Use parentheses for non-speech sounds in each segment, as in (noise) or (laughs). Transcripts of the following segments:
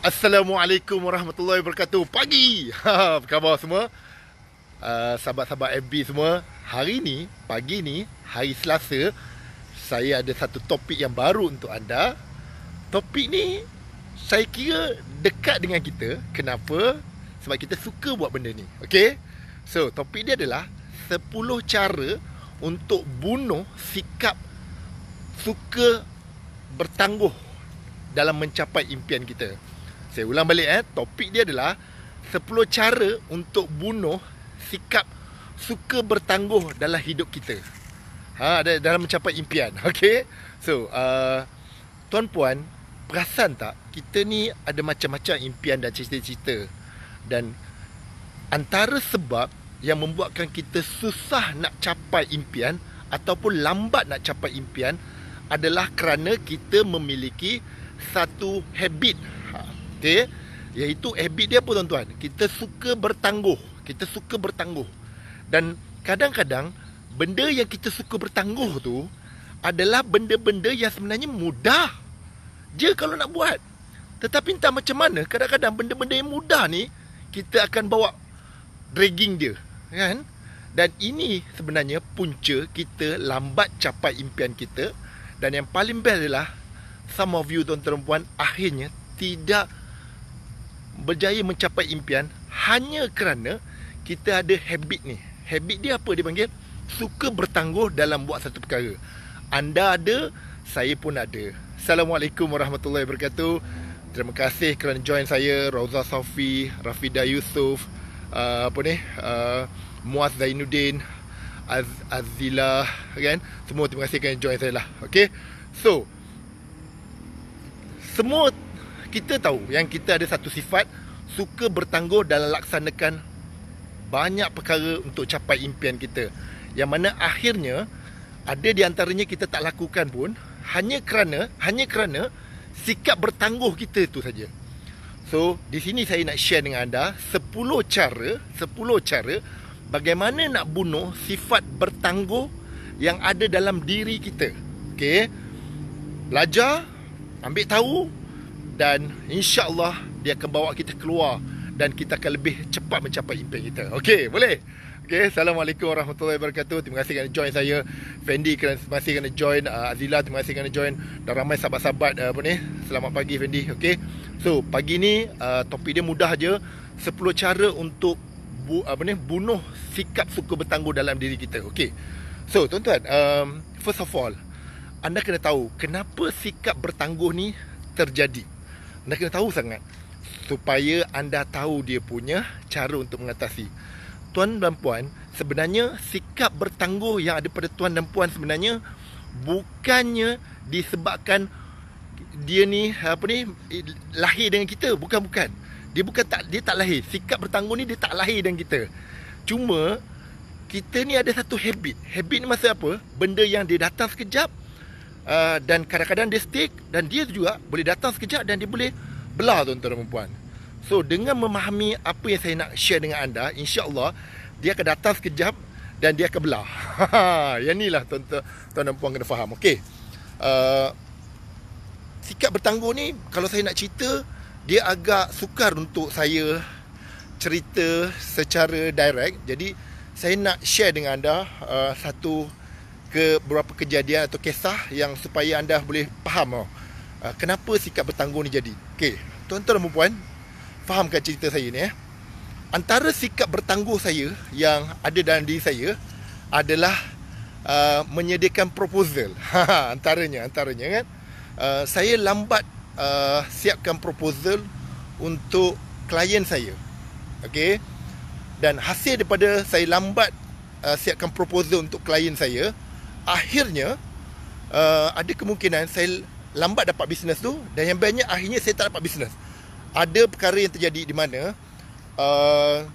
Assalamualaikum warahmatullahi wabarakatuh Pagi (laughs) ha, Apa khabar semua uh, Sahabat-sahabat FB semua Hari ni, pagi ni, hari Selasa Saya ada satu topik yang baru untuk anda Topik ni Saya kira dekat dengan kita Kenapa? Sebab kita suka buat benda ni okay? So, topik dia adalah 10 cara untuk bunuh sikap Suka bertangguh dalam mencapai impian kita. Saya ulang balik eh Topik dia adalah 10 cara untuk bunuh Sikap suka bertangguh dalam hidup kita ha, Dalam mencapai impian (laughs) Okay So uh, Tuan-puan Perasan tak Kita ni ada macam-macam impian dan cerita-cerita Dan Antara sebab yang membuatkan kita susah nak capai impian ataupun lambat nak capai impian adalah kerana kita memiliki satu habit Okey, iaitu habit dia apa tuan-tuan? Kita suka bertangguh. Kita suka bertangguh. Dan kadang-kadang benda yang kita suka bertangguh tu adalah benda-benda yang sebenarnya mudah je kalau nak buat. Tetapi entah macam mana kadang-kadang benda-benda yang mudah ni kita akan bawa dragging dia, kan? Dan ini sebenarnya punca kita lambat capai impian kita dan yang paling best adalah some of you tuan-tuan perempuan akhirnya tidak berjaya mencapai impian hanya kerana kita ada habit ni. Habit dia apa dia panggil? Suka bertangguh dalam buat satu perkara. Anda ada, saya pun ada. Assalamualaikum warahmatullahi wabarakatuh. Terima kasih kerana join saya Rauza Sofi, Rafida Yusof, uh, apa ni? Uh, Muaz Zainuddin, Az Azila, kan? Semua terima kasih kerana join saya lah. Okay? So, semua kita tahu yang kita ada satu sifat suka bertangguh dalam laksanakan banyak perkara untuk capai impian kita. Yang mana akhirnya ada di antaranya kita tak lakukan pun hanya kerana hanya kerana sikap bertangguh kita itu saja. So, di sini saya nak share dengan anda 10 cara, 10 cara bagaimana nak bunuh sifat bertangguh yang ada dalam diri kita. Okay, Belajar, ambil tahu, dan insyaallah dia akan bawa kita keluar dan kita akan lebih cepat mencapai impian kita. Okey, boleh? Okay, assalamualaikum warahmatullahi wabarakatuh. Terima kasih kerana join saya Fendi Terima kasih kerana join uh, Azila terima kasih kerana join dan ramai sahabat-sahabat uh, apa ni? Selamat pagi Fendi. Okay. So, pagi ni uh, topik dia mudah aje 10 cara untuk bu, apa ni? bunuh sikap suka bertangguh dalam diri kita. Okay. So, tuan-tuan, um, first of all, anda kena tahu kenapa sikap bertangguh ni terjadi anda kena tahu sangat supaya anda tahu dia punya cara untuk mengatasi tuan dan puan sebenarnya sikap bertangguh yang ada pada tuan dan puan sebenarnya bukannya disebabkan dia ni apa ni lahir dengan kita bukan bukan dia bukan tak dia tak lahir sikap bertangguh ni dia tak lahir dengan kita cuma kita ni ada satu habit habit ni masa apa benda yang dia datang sekejap Ah, dan kadang-kadang dia stick dan dia juga boleh datang sekejap dan dia boleh belah tuan-tuan dan puan So dengan memahami apa yang saya nak share dengan anda, insya-Allah dia akan datang sekejap dan dia akan belah. (laughs) yang inilah tuan-tuan tuan dan puan kena faham. Okey. Uh, sikap bertangguh ni kalau saya nak cerita dia agak sukar untuk saya cerita secara direct. Jadi saya nak share dengan anda uh, satu ke beberapa kejadian atau kisah yang supaya anda boleh faham oh, uh, kenapa sikap bertanggung ni jadi. Okey, tuan-tuan dan puan, fahamkan cerita saya ni eh. Antara sikap bertangguh saya yang ada dalam diri saya adalah uh, menyediakan proposal. (laughs) Ha, ha, antaranya, antaranya kan. Uh, saya lambat uh, siapkan proposal untuk klien saya. Okey. Dan hasil daripada saya lambat uh, siapkan proposal untuk klien saya, akhirnya uh, ada kemungkinan saya lambat dapat bisnes tu dan yang banyak akhirnya saya tak dapat bisnes. Ada perkara yang terjadi di mana uh,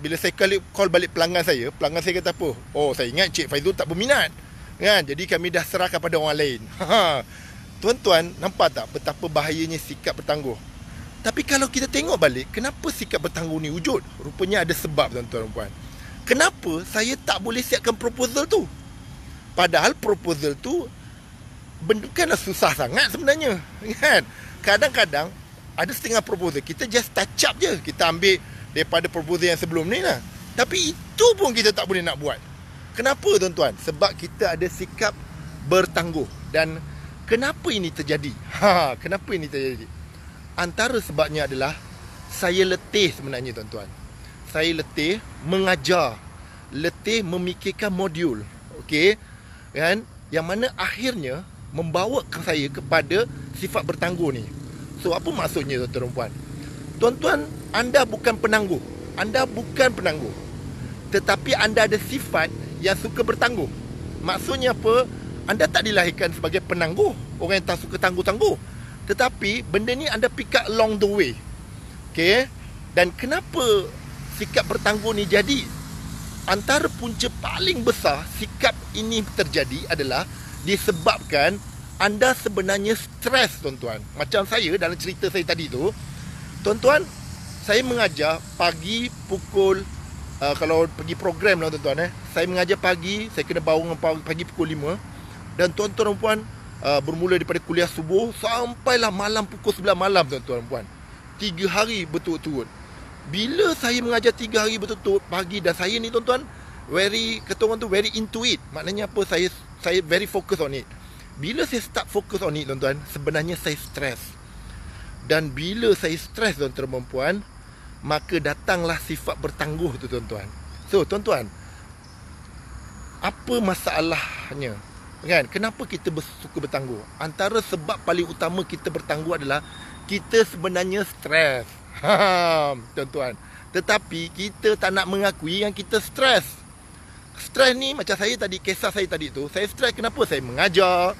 bila saya call, call balik pelanggan saya, pelanggan saya kata apa? Oh, saya ingat Cik Faizul tak berminat. Kan? Jadi kami dah serahkan pada orang lain. (laughs) Tuan-tuan, nampak tak betapa bahayanya sikap bertangguh? Tapi kalau kita tengok balik, kenapa sikap bertangguh ni wujud? Rupanya ada sebab tuan-tuan dan puan. Kenapa saya tak boleh siapkan proposal tu? Padahal proposal tu bukanlah susah sangat sebenarnya. Kan? Kadang-kadang ada setengah proposal kita just touch up je. Kita ambil daripada proposal yang sebelum ni lah. Tapi itu pun kita tak boleh nak buat. Kenapa tuan-tuan? Sebab kita ada sikap bertangguh. Dan kenapa ini terjadi? Ha, kenapa ini terjadi? Antara sebabnya adalah saya letih sebenarnya tuan-tuan. Saya letih mengajar. Letih memikirkan modul. Okey kan yang mana akhirnya membawa ke saya kepada sifat bertangguh ni so apa maksudnya tuan perempuan tuan-tuan anda bukan penangguh anda bukan penangguh tetapi anda ada sifat yang suka bertangguh maksudnya apa anda tak dilahirkan sebagai penangguh orang yang tak suka tangguh-tangguh tetapi benda ni anda pick up along the way okey dan kenapa sikap bertangguh ni jadi antara punca paling besar sikap ini terjadi adalah disebabkan anda sebenarnya stres tuan-tuan. Macam saya dalam cerita saya tadi tu, tuan-tuan, saya mengajar pagi pukul uh, kalau pergi program lah tuan-tuan eh. Saya mengajar pagi, saya kena bawa bangun pagi pukul 5 dan tuan-tuan dan puan uh, eh, bermula daripada kuliah subuh sampailah malam pukul 9 malam tuan-tuan dan puan. 3 hari betul-betul. Bila saya mengajar 3 hari betul-betul pagi dan saya ni tuan-tuan very kata orang tu very into it. Maknanya apa saya saya very focus on it. Bila saya start focus on it tuan-tuan, sebenarnya saya stress. Dan bila saya stress tuan tuan perempuan, maka datanglah sifat bertangguh tu tuan-tuan. So tuan-tuan, apa masalahnya? Kan? Kenapa kita suka bertangguh? Antara sebab paling utama kita bertangguh adalah kita sebenarnya stress tuan-tuan. Tetapi kita tak nak mengakui yang kita stres. Stres ni macam saya tadi, kisah saya tadi tu. Saya stres kenapa? Saya mengajar.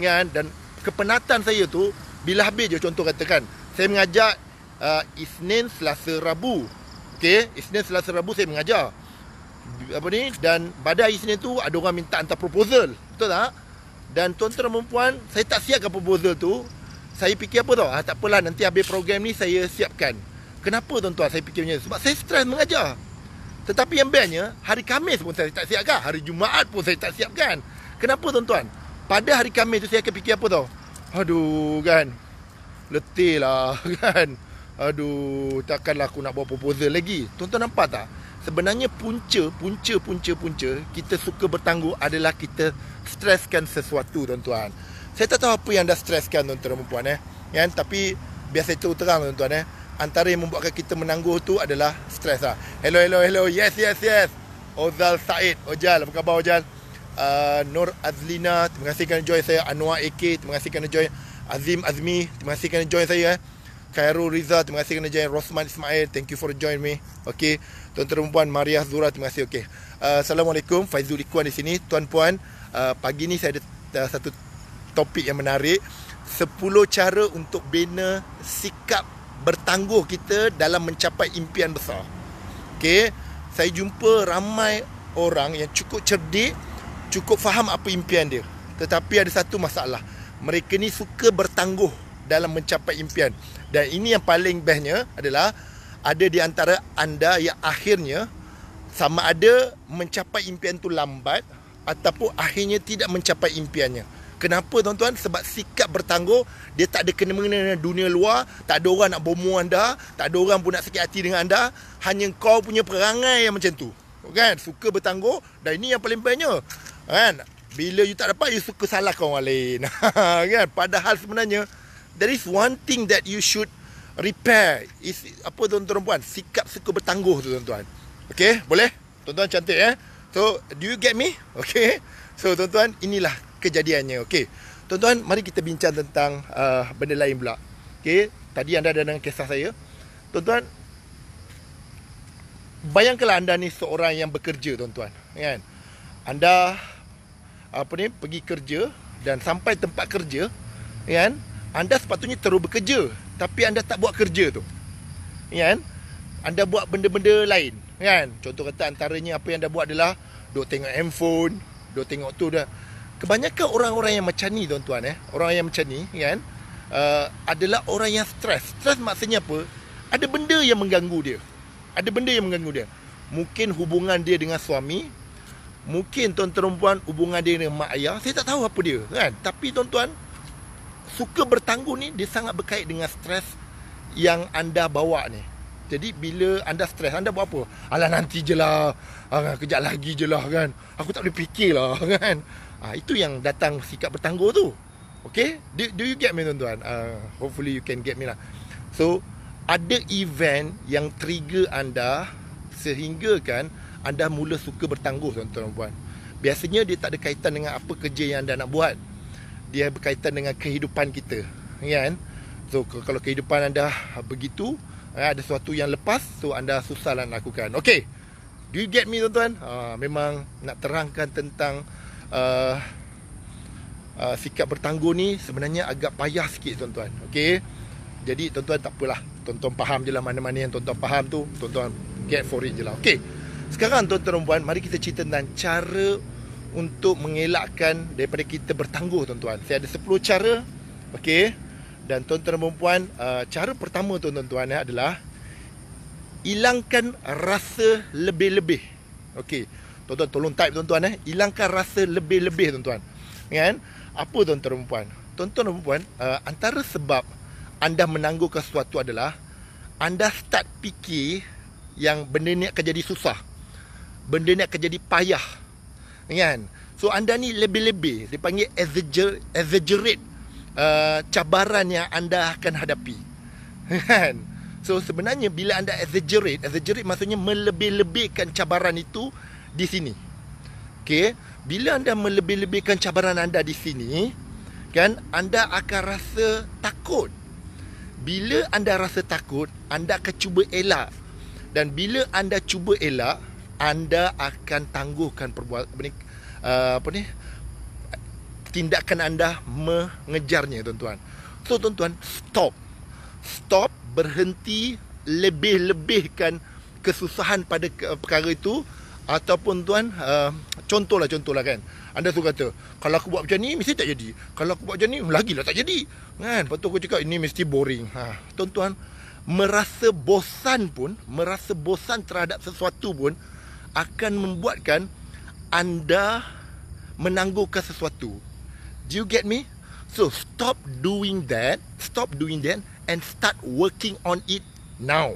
Kan? Dan kepenatan saya tu, bila habis je contoh katakan. Saya mengajar uh, Isnin Selasa Rabu. Okay? Isnin Selasa Rabu saya mengajar. Apa ni? Dan pada Isnin tu ada orang minta hantar proposal. Betul tak? Dan tuan-tuan dan puan saya tak siapkan proposal tu saya fikir apa tau? Ah, tak apalah nanti habis program ni saya siapkan. Kenapa tuan-tuan saya fikir macam Sebab saya stres mengajar. Tetapi yang bestnya, hari Kamis pun saya tak siapkan. Hari Jumaat pun saya tak siapkan. Kenapa tuan-tuan? Pada hari Kamis tu saya akan fikir apa tau? Aduh kan. Letih lah (laughs) kan. Aduh, takkanlah aku nak buat proposal lagi. Tuan-tuan nampak tak? Sebenarnya punca, punca, punca, punca kita suka bertangguh adalah kita streskan sesuatu tuan-tuan. Saya tak tahu apa yang dah stresskan tuan-tuan dan puan eh. Kan? Tapi biasa itu terang tuan-tuan eh. Antara yang membuatkan kita menangguh tu adalah stres lah. Hello, hello, hello. Yes, yes, yes. Ozal Said. Ojal, apa khabar Ojal? Uh, ah, Nur Azlina. Terima kasih kerana join saya. Anwar AK. Terima kasih kerana join. Azim Azmi. Terima kasih kerana join saya eh. Khairul Riza. Terima kasih kerana join. Rosman Ismail. Thank you for join me. Okay. Tuan-tuan dan puan. Maria Zura. Terima kasih. Okay. Uh, Assalamualaikum. Faizul Ikuan di sini. Tuan-puan. Uh, pagi ni saya ada satu topik yang menarik 10 cara untuk bina sikap bertangguh kita dalam mencapai impian besar okay. saya jumpa ramai orang yang cukup cerdik cukup faham apa impian dia tetapi ada satu masalah mereka ni suka bertangguh dalam mencapai impian dan ini yang paling bestnya adalah ada di antara anda yang akhirnya sama ada mencapai impian tu lambat ataupun akhirnya tidak mencapai impiannya. Kenapa tuan-tuan? Sebab sikap bertangguh Dia tak ada kena-mengena dengan dunia luar Tak ada orang nak bomu anda Tak ada orang pun nak sakit hati dengan anda Hanya kau punya perangai yang macam tu kan? Suka bertangguh Dan ini yang paling banyaknya kan? Bila you tak dapat, you suka salahkan orang lain (laughs) kan? Padahal sebenarnya There is one thing that you should repair is apa tuan-tuan puan sikap suka bertangguh tu tuan-tuan Okay, boleh tuan-tuan cantik eh so do you get me Okay, so tuan-tuan inilah kejadiannya. Okey. Tuan-tuan, mari kita bincang tentang uh, benda lain pula. Okey, tadi anda ada dengan kisah saya. Tuan-tuan, bayangkanlah anda ni seorang yang bekerja, tuan-tuan. Kan? Anda apa ni pergi kerja dan sampai tempat kerja, kan? Anda sepatutnya terus bekerja, tapi anda tak buat kerja tu. Kan? Anda buat benda-benda lain, kan? Contoh kata antaranya apa yang anda buat adalah duk tengok handphone, duk tengok tu dah. Kebanyakan orang-orang yang macam ni tuan-tuan eh, orang yang macam ni kan, uh, adalah orang yang stres. Stres maksudnya apa? Ada benda yang mengganggu dia. Ada benda yang mengganggu dia. Mungkin hubungan dia dengan suami, mungkin tuan perempuan hubungan dia dengan mak ayah, saya tak tahu apa dia kan. Tapi tuan-tuan suka bertanggung ni dia sangat berkait dengan stres yang anda bawa ni. Jadi bila anda stres Anda buat apa? Alah nanti je lah ah, Kejap lagi je lah kan Aku tak boleh fikir lah (laughs) kan Ah ha, itu yang datang sikap bertangguh tu. Okay do, do you get me tuan-tuan? Uh, hopefully you can get me lah. So ada event yang trigger anda sehingga kan anda mula suka bertangguh tuan-tuan puan. Biasanya dia tak ada kaitan dengan apa kerja yang anda nak buat. Dia berkaitan dengan kehidupan kita. Kan? So kalau kehidupan anda begitu eh, ada sesuatu yang lepas so anda susah nak lakukan. Okay Do you get me tuan-tuan? Ah, memang nak terangkan tentang uh, uh, sikap bertangguh ni sebenarnya agak payah sikit tuan-tuan. Okey. Jadi tuan-tuan tak apalah. Tuan-tuan faham je lah mana-mana yang tuan-tuan faham tu. Tuan-tuan get for it jelah. Okey. Sekarang tuan-tuan puan, mari kita cerita tentang cara untuk mengelakkan daripada kita bertangguh tuan-tuan. Saya ada 10 cara. Okey. Dan tuan-tuan dan puan, uh, eh, cara pertama tuan-tuan adalah hilangkan rasa lebih-lebih. Okey. Tuan-tuan tolong type tuan-tuan eh. Hilangkan rasa lebih-lebih tuan-tuan. Kan? Apa tuan-tuan dan perempuan? Tuan-tuan dan perempuan, uh, eh, antara sebab anda menangguhkan sesuatu adalah anda start fikir yang benda ni akan jadi susah. Benda ni akan jadi payah. Kan? So anda ni lebih-lebih dipanggil exagger exaggerate uh, cabaran yang anda akan hadapi. Kan? So sebenarnya bila anda exaggerate, exaggerate maksudnya melebih-lebihkan cabaran itu di sini. Okey, bila anda melebih-lebihkan cabaran anda di sini, kan anda akan rasa takut. Bila anda rasa takut, anda akan cuba elak. Dan bila anda cuba elak, anda akan tangguhkan perbuatan apa ni? Uh, apa ni? Tindakan anda mengejarnya, tuan-tuan. So, tuan-tuan, stop. Stop berhenti lebih-lebihkan kesusahan pada perkara itu ataupun tuan uh, contohlah contohlah kan anda tu kata kalau aku buat macam ni mesti tak jadi kalau aku buat macam ni lagilah tak jadi kan patut aku cakap ini mesti boring ha tuan-tuan merasa bosan pun merasa bosan terhadap sesuatu pun akan membuatkan anda menangguhkan sesuatu do you get me so stop doing that stop doing that and start working on it now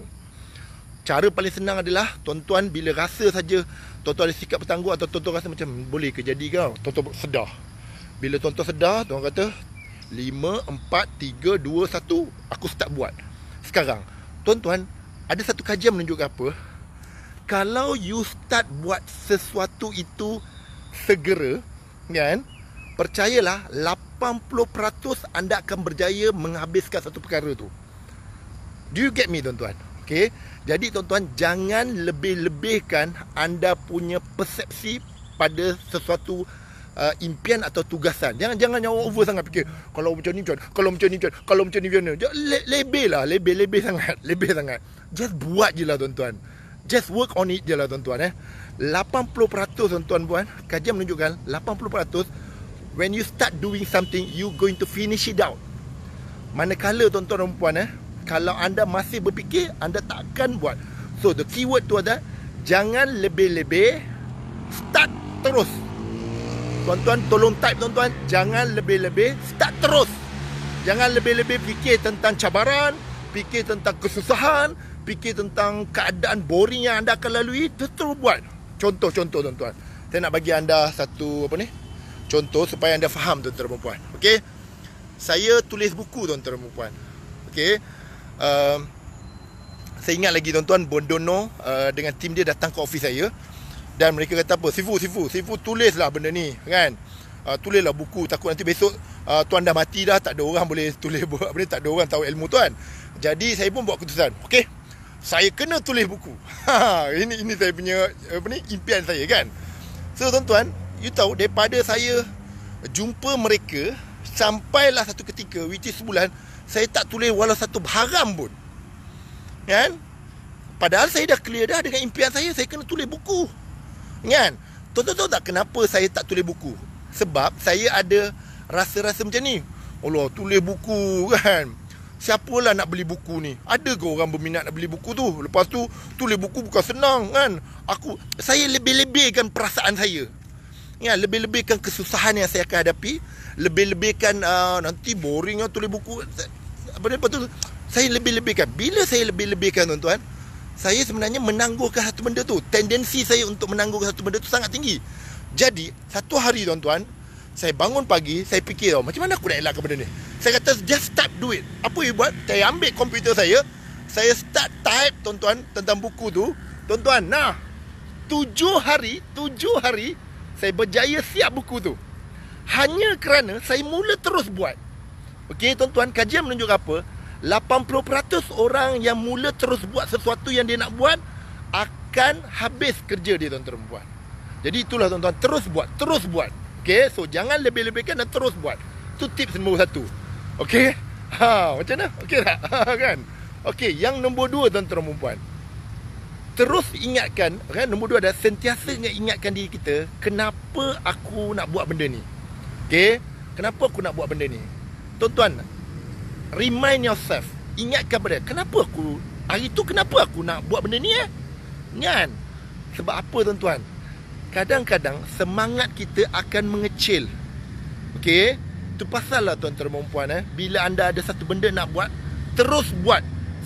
cara paling senang adalah tuan-tuan bila rasa saja tuan-tuan ada sikap bertangguh atau tuan-tuan rasa macam boleh ke jadi kau tuan-tuan sedar bila tuan-tuan sedar tuan kata 5 4 3 2 1 aku start buat sekarang tuan-tuan ada satu kajian menunjukkan apa kalau you start buat sesuatu itu segera kan percayalah 80% anda akan berjaya menghabiskan satu perkara tu do you get me tuan-tuan okey jadi tuan-tuan jangan lebih-lebihkan anda punya persepsi pada sesuatu uh, impian atau tugasan. Jangan jangan jangan over sangat fikir kalau macam ni macam kalau macam ni macam kalau macam ni macam ni. lebih lah, lebih lebih sangat, (laughs) lebih sangat. Just buat je lah tuan-tuan. Just work on it je lah tuan-tuan eh. 80% tuan-tuan buat. kajian menunjukkan 80% when you start doing something, you going to finish it out. Manakala tuan-tuan dan puan eh, kalau anda masih berfikir anda takkan buat so the keyword tu ada jangan lebih-lebih start terus tuan-tuan tolong type tuan-tuan jangan lebih-lebih start terus jangan lebih-lebih fikir tentang cabaran fikir tentang kesusahan fikir tentang keadaan boring yang anda akan lalui terus buat contoh-contoh tuan-tuan saya nak bagi anda satu apa ni contoh supaya anda faham tuan-tuan dan puan okey saya tulis buku tuan-tuan dan puan okey Um, saya ingat lagi tuan-tuan Bondono uh, dengan tim dia datang ke ofis saya dan mereka kata apa sifu sifu sifu tulislah benda ni kan uh, tulislah buku takut nanti besok uh, tuan dah mati dah tak ada orang boleh (laughs) tulis buat apa tak ada orang tahu ilmu tuan jadi saya pun buat keputusan okay saya kena tulis buku (laughs) ha, ini ini saya punya apa ni impian saya kan so tuan-tuan you tahu daripada saya jumpa mereka sampailah satu ketika which is sebulan saya tak tulis walau satu haram pun. Kan? Padahal saya dah clear dah dengan impian saya, saya kena tulis buku. Kan? Tuan-tuan tak kenapa saya tak tulis buku? Sebab saya ada rasa-rasa macam ni. Allah, tulis buku kan? Siapalah nak beli buku ni? Ada ke orang berminat nak beli buku tu? Lepas tu, tulis buku bukan senang kan? Aku Saya lebih-lebihkan perasaan saya. Ya, lebih-lebihkan kesusahan yang saya akan hadapi. Lebih-lebihkan uh, nanti boringnya tulis buku apa tu saya lebih-lebihkan bila saya lebih-lebihkan tuan-tuan saya sebenarnya menangguhkan satu benda tu tendensi saya untuk menangguhkan satu benda tu sangat tinggi jadi satu hari tuan-tuan saya bangun pagi saya fikir oh, macam mana aku nak elakkan benda ni saya kata just start do it apa yang buat saya ambil komputer saya saya start type tuan-tuan tentang buku tu tuan-tuan nah tujuh hari tujuh hari saya berjaya siap buku tu hanya kerana saya mula terus buat Okey tuan-tuan, kajian menunjuk apa? 80% orang yang mula terus buat sesuatu yang dia nak buat akan habis kerja dia tuan-tuan perempuan. Jadi itulah tuan-tuan, terus buat, terus buat. Okey, so jangan lebih-lebihkan dan terus buat. Itu tips nombor satu. Okey? Ha, macam mana? Okey tak? Ha, kan? Okey, yang nombor dua tuan-tuan perempuan. Terus ingatkan, kan? Nombor dua adalah sentiasa ingatkan diri kita, kenapa aku nak buat benda ni? Okey? Kenapa aku nak buat benda ni? Tuan-tuan Remind yourself Ingatkan pada Kenapa aku Hari tu kenapa aku nak buat benda ni eh Nian. Sebab apa tuan-tuan Kadang-kadang Semangat kita akan mengecil Okay Tu pasal lah tuan-tuan dan perempuan eh Bila anda ada satu benda nak buat Terus buat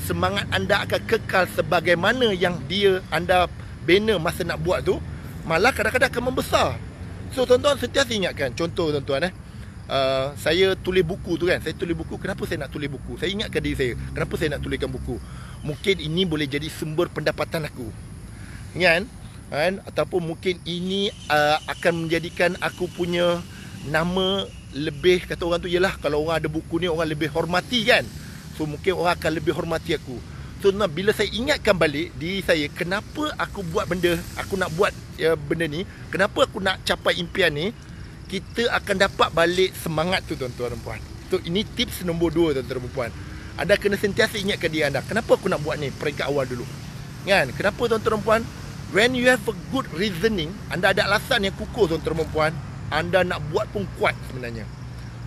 Semangat anda akan kekal Sebagaimana yang dia Anda bina masa nak buat tu Malah kadang-kadang akan membesar So tuan-tuan setiap ingatkan Contoh tuan-tuan eh uh, saya tulis buku tu kan saya tulis buku kenapa saya nak tulis buku saya ingat ke diri saya kenapa saya nak tuliskan buku mungkin ini boleh jadi sumber pendapatan aku kan kan ataupun mungkin ini uh, akan menjadikan aku punya nama lebih kata orang tu ialah kalau orang ada buku ni orang lebih hormati kan so mungkin orang akan lebih hormati aku so nah, bila saya ingatkan balik di saya kenapa aku buat benda aku nak buat uh, benda ni kenapa aku nak capai impian ni kita akan dapat balik semangat tu tuan-tuan dan puan. So ini tips nombor 2 tuan-tuan dan puan. Anda kena sentiasa ingat ke diri anda. Kenapa aku nak buat ni peringkat awal dulu? Kan? Kenapa tuan-tuan dan puan? When you have a good reasoning, anda ada alasan yang kukuh tuan-tuan dan puan, anda nak buat pun kuat sebenarnya.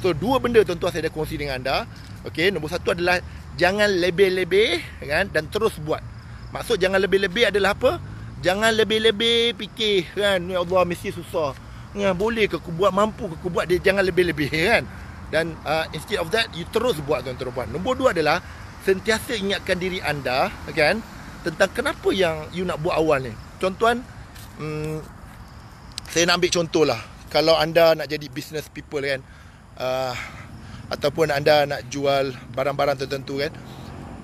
So dua benda tuan-tuan saya dah kongsi dengan anda. Okey, nombor satu adalah jangan lebih-lebih kan dan terus buat. Maksud jangan lebih-lebih adalah apa? Jangan lebih-lebih fikir kan, ya Allah mesti susah ya, boleh ke aku buat mampu ke aku buat dia jangan lebih-lebih ya kan dan uh, instead of that you terus buat tuan-tuan puan nombor dua adalah sentiasa ingatkan diri anda ya kan tentang kenapa yang you nak buat awal ni tuan-tuan hmm, saya nak ambil contoh lah kalau anda nak jadi business people ya kan uh, ataupun anda nak jual barang-barang tertentu kan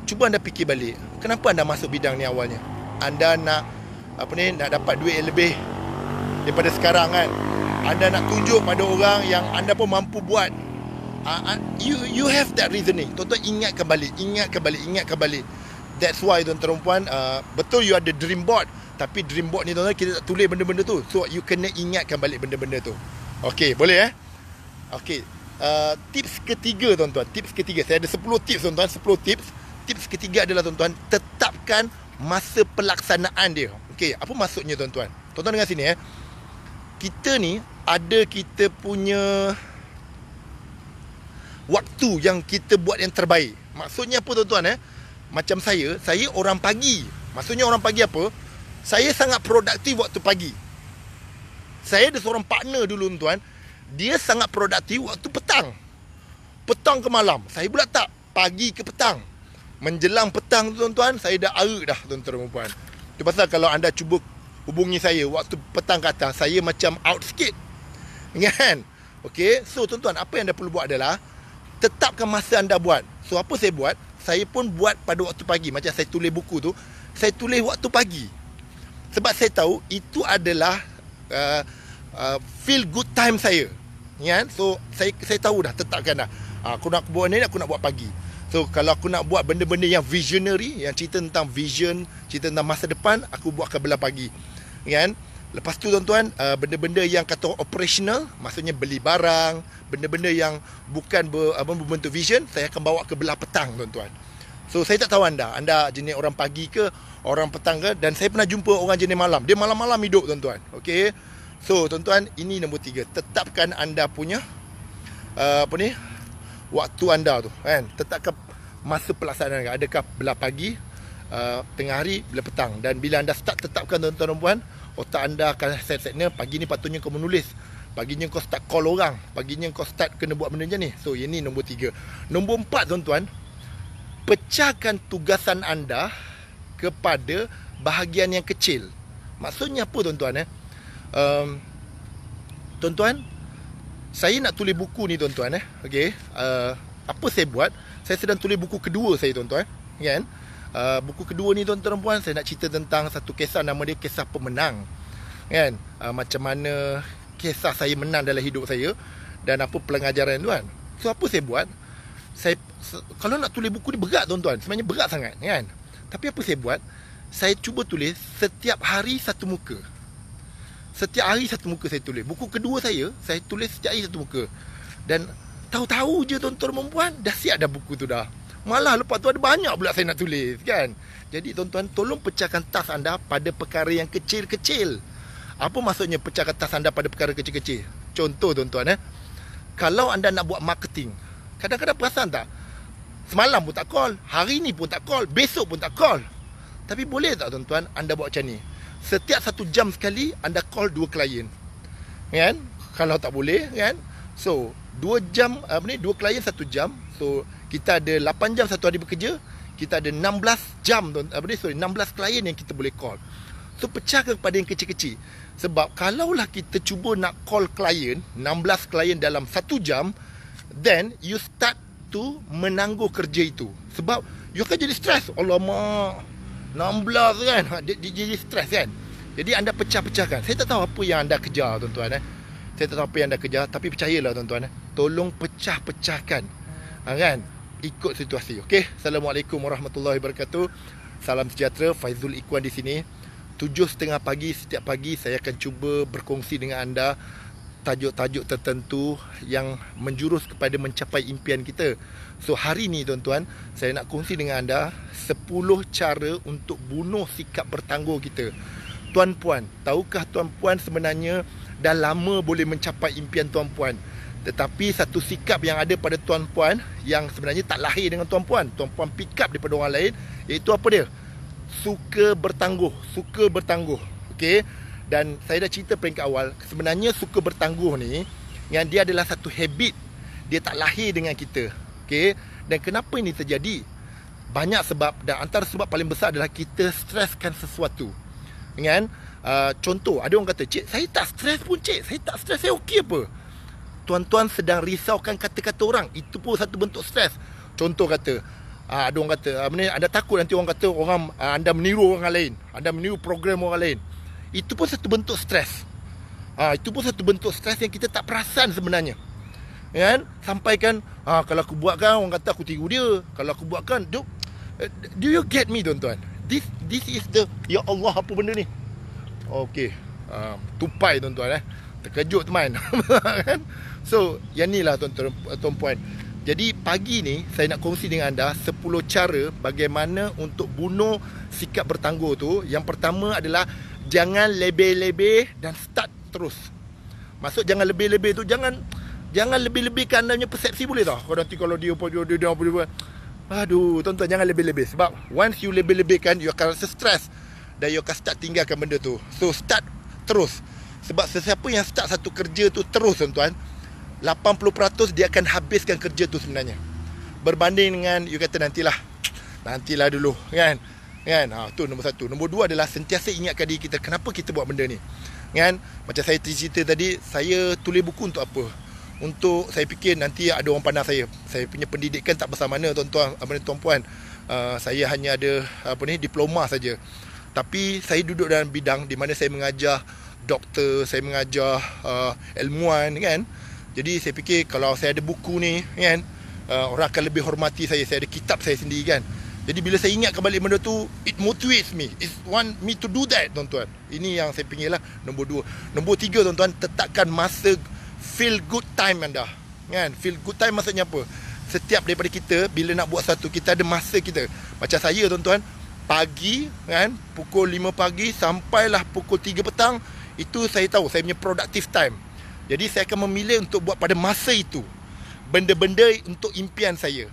cuba anda fikir balik kenapa anda masuk bidang ni awalnya anda nak apa ni nak dapat duit yang lebih daripada sekarang kan anda nak tunjuk pada orang yang anda pun mampu buat uh, you you have that reasoning tuan-tuan ingat kembali ingat kembali ingat kembali that's why tuan-tuan perempuan uh, betul you ada dream board tapi dream board ni tuan-tuan kita tak tulis benda-benda tu so you kena ingatkan balik benda-benda tu Okay, boleh eh Okay, uh, ah, tips ketiga tuan-tuan tips ketiga saya ada 10 tips tuan-tuan 10 tips tips ketiga adalah tuan-tuan tetapkan masa pelaksanaan dia Okay, apa maksudnya tuan-tuan tuan-tuan dengar sini eh kita ni ada kita punya waktu yang kita buat yang terbaik. Maksudnya apa tuan-tuan eh? Macam saya, saya orang pagi. Maksudnya orang pagi apa? Saya sangat produktif waktu pagi. Saya ada seorang partner dulu tuan, dia sangat produktif waktu petang. Petang ke malam, saya pula tak. Pagi ke petang. Menjelang petang tuan-tuan, saya dah arut dah tuan-tuan dan puan. Itu pasal kalau anda cuba hubungi saya waktu petang kata saya macam out sikit kan Okay, so tuan-tuan apa yang anda perlu buat adalah tetapkan masa anda buat so apa saya buat saya pun buat pada waktu pagi macam saya tulis buku tu saya tulis waktu pagi sebab saya tahu itu adalah uh, uh, feel good time saya kan so saya saya tahu dah tetapkan dah ah, aku nak buat ni aku nak buat pagi So kalau aku nak buat benda-benda yang visionary Yang cerita tentang vision Cerita tentang masa depan Aku buat ke belah pagi Kan Lepas tu tuan-tuan uh, Benda-benda yang kata operational Maksudnya beli barang Benda-benda yang bukan ber, apa, berbentuk vision Saya akan bawa ke belah petang tuan-tuan So saya tak tahu anda Anda jenis orang pagi ke Orang petang ke Dan saya pernah jumpa orang jenis malam Dia malam-malam hidup tuan-tuan Okay So tuan-tuan ini nombor tiga Tetapkan anda punya uh, Apa ni waktu anda tu kan tetapkan masa pelaksanaan anda adakah belah pagi uh, tengah hari belah petang dan bila anda start tetapkan tuan-tuan dan puan otak anda akan set-setnya pagi ni patutnya kau menulis pagi ni kau start call orang ni kau start kena buat benda macam ni so ini nombor tiga nombor empat tuan-tuan pecahkan tugasan anda kepada bahagian yang kecil maksudnya apa tuan-tuan eh? um, tuan-tuan saya nak tulis buku ni tuan-tuan eh. Okey. Uh, apa saya buat? Saya sedang tulis buku kedua saya tuan-tuan. Kan? Uh, buku kedua ni tuan-tuan puan saya nak cerita tentang satu kisah nama dia kisah pemenang. Kan? Uh, macam mana kisah saya menang dalam hidup saya dan apa pelajaran tuan. So apa saya buat? Saya kalau nak tulis buku ni berat tuan-tuan. Sebenarnya berat sangat kan? Tapi apa saya buat? Saya cuba tulis setiap hari satu muka. Setiap hari satu muka saya tulis Buku kedua saya Saya tulis setiap hari satu muka Dan Tahu-tahu je tuan-tuan perempuan Dah siap dah buku tu dah Malah lepas tu ada banyak pula saya nak tulis kan Jadi tuan-tuan tolong pecahkan tas anda Pada perkara yang kecil-kecil Apa maksudnya pecahkan tas anda pada perkara kecil-kecil Contoh tuan-tuan eh Kalau anda nak buat marketing Kadang-kadang perasan tak Semalam pun tak call Hari ni pun tak call Besok pun tak call Tapi boleh tak tuan-tuan Anda buat macam ni setiap satu jam sekali anda call dua klien kan kalau tak boleh kan so dua jam apa ni dua klien satu jam so kita ada lapan jam satu hari bekerja kita ada enam belas jam apa ni sorry enam belas klien yang kita boleh call so pecah kepada yang kecil-kecil sebab kalaulah kita cuba nak call klien enam belas klien dalam satu jam then you start to menangguh kerja itu sebab you akan jadi stres. Allah mak 16 kan ha, Dia jadi stres kan Jadi anda pecah-pecahkan Saya tak tahu apa yang anda kejar tuan-tuan eh. Saya tak tahu apa yang anda kejar Tapi percayalah tuan-tuan eh. Tolong pecah-pecahkan ha, kan? Ikut situasi okay? Assalamualaikum warahmatullahi wabarakatuh Salam sejahtera Faizul Ikhwan di sini 7.30 pagi setiap pagi Saya akan cuba berkongsi dengan anda tajuk-tajuk tertentu yang menjurus kepada mencapai impian kita. So hari ni tuan-tuan, saya nak kongsi dengan anda 10 cara untuk bunuh sikap bertangguh kita. Tuan-puan, tahukah tuan-puan sebenarnya dah lama boleh mencapai impian tuan-puan? Tetapi satu sikap yang ada pada tuan-puan yang sebenarnya tak lahir dengan tuan-puan. Tuan-puan pick up daripada orang lain iaitu apa dia? Suka bertangguh, suka bertangguh. Okey dan saya dah cerita peringkat awal sebenarnya suka bertangguh ni yang dia adalah satu habit dia tak lahir dengan kita Okay. dan kenapa ini terjadi banyak sebab dan antara sebab paling besar adalah kita streskan sesuatu dengan uh, contoh ada orang kata cik saya tak stres pun cik saya tak stres saya okey apa tuan-tuan sedang risaukan kata-kata orang itu pun satu bentuk stres contoh kata uh, ada orang kata uh, anda takut nanti orang kata orang uh, anda meniru orang lain anda meniru program orang lain itu pun satu bentuk stres. Ha, itu pun satu bentuk stres yang kita tak perasan sebenarnya. Kan? Sampaikan, ha, kalau aku buatkan, orang kata aku tiru dia. Kalau aku buatkan, do, eh, do you get me, tuan-tuan? This, this is the, ya Allah, apa benda ni? Okay. Ha, tupai, tuan-tuan. Eh. Terkejut, teman. (laughs) Kan? so, yang ni lah, tuan-tuan. Eh, Jadi, pagi ni, saya nak kongsi dengan anda 10 cara bagaimana untuk bunuh sikap bertangguh tu. Yang pertama adalah, jangan lebih-lebih dan start terus. Maksud jangan lebih-lebih tu jangan jangan lebih-lebihkan dia punya persepsi boleh tak? Kalau nanti kalau dia pun dia dia pun Aduh, tuan-tuan jangan lebih-lebih sebab once you lebih-lebihkan you akan rasa stress dan you akan start tinggalkan benda tu. So start terus. Sebab sesiapa yang start satu kerja tu terus tuan-tuan 80% dia akan habiskan kerja tu sebenarnya. Berbanding dengan you kata nantilah. Nantilah dulu kan kan ha tu nombor satu nombor dua adalah sentiasa ingatkan diri kita kenapa kita buat benda ni kan macam saya cerita tadi saya tulis buku untuk apa untuk saya fikir nanti ada orang pandang saya saya punya pendidikan tak besar mana tuan-tuan apa ni tuan-puan uh, saya hanya ada apa ni diploma saja tapi saya duduk dalam bidang di mana saya mengajar doktor saya mengajar uh, ah, ilmuan kan jadi saya fikir kalau saya ada buku ni kan uh, orang akan lebih hormati saya saya ada kitab saya sendiri kan jadi bila saya ingat kembali benda tu, it motivates me. It want me to do that, tuan-tuan. Ini yang saya pinggir lah, nombor dua. Nombor tiga, tuan-tuan, tetapkan masa feel good time anda. Kan? Feel good time maksudnya apa? Setiap daripada kita, bila nak buat satu, kita ada masa kita. Macam saya, tuan-tuan, pagi, kan, pukul 5 pagi, sampailah pukul 3 petang, itu saya tahu, saya punya productive time. Jadi saya akan memilih untuk buat pada masa itu. Benda-benda untuk impian saya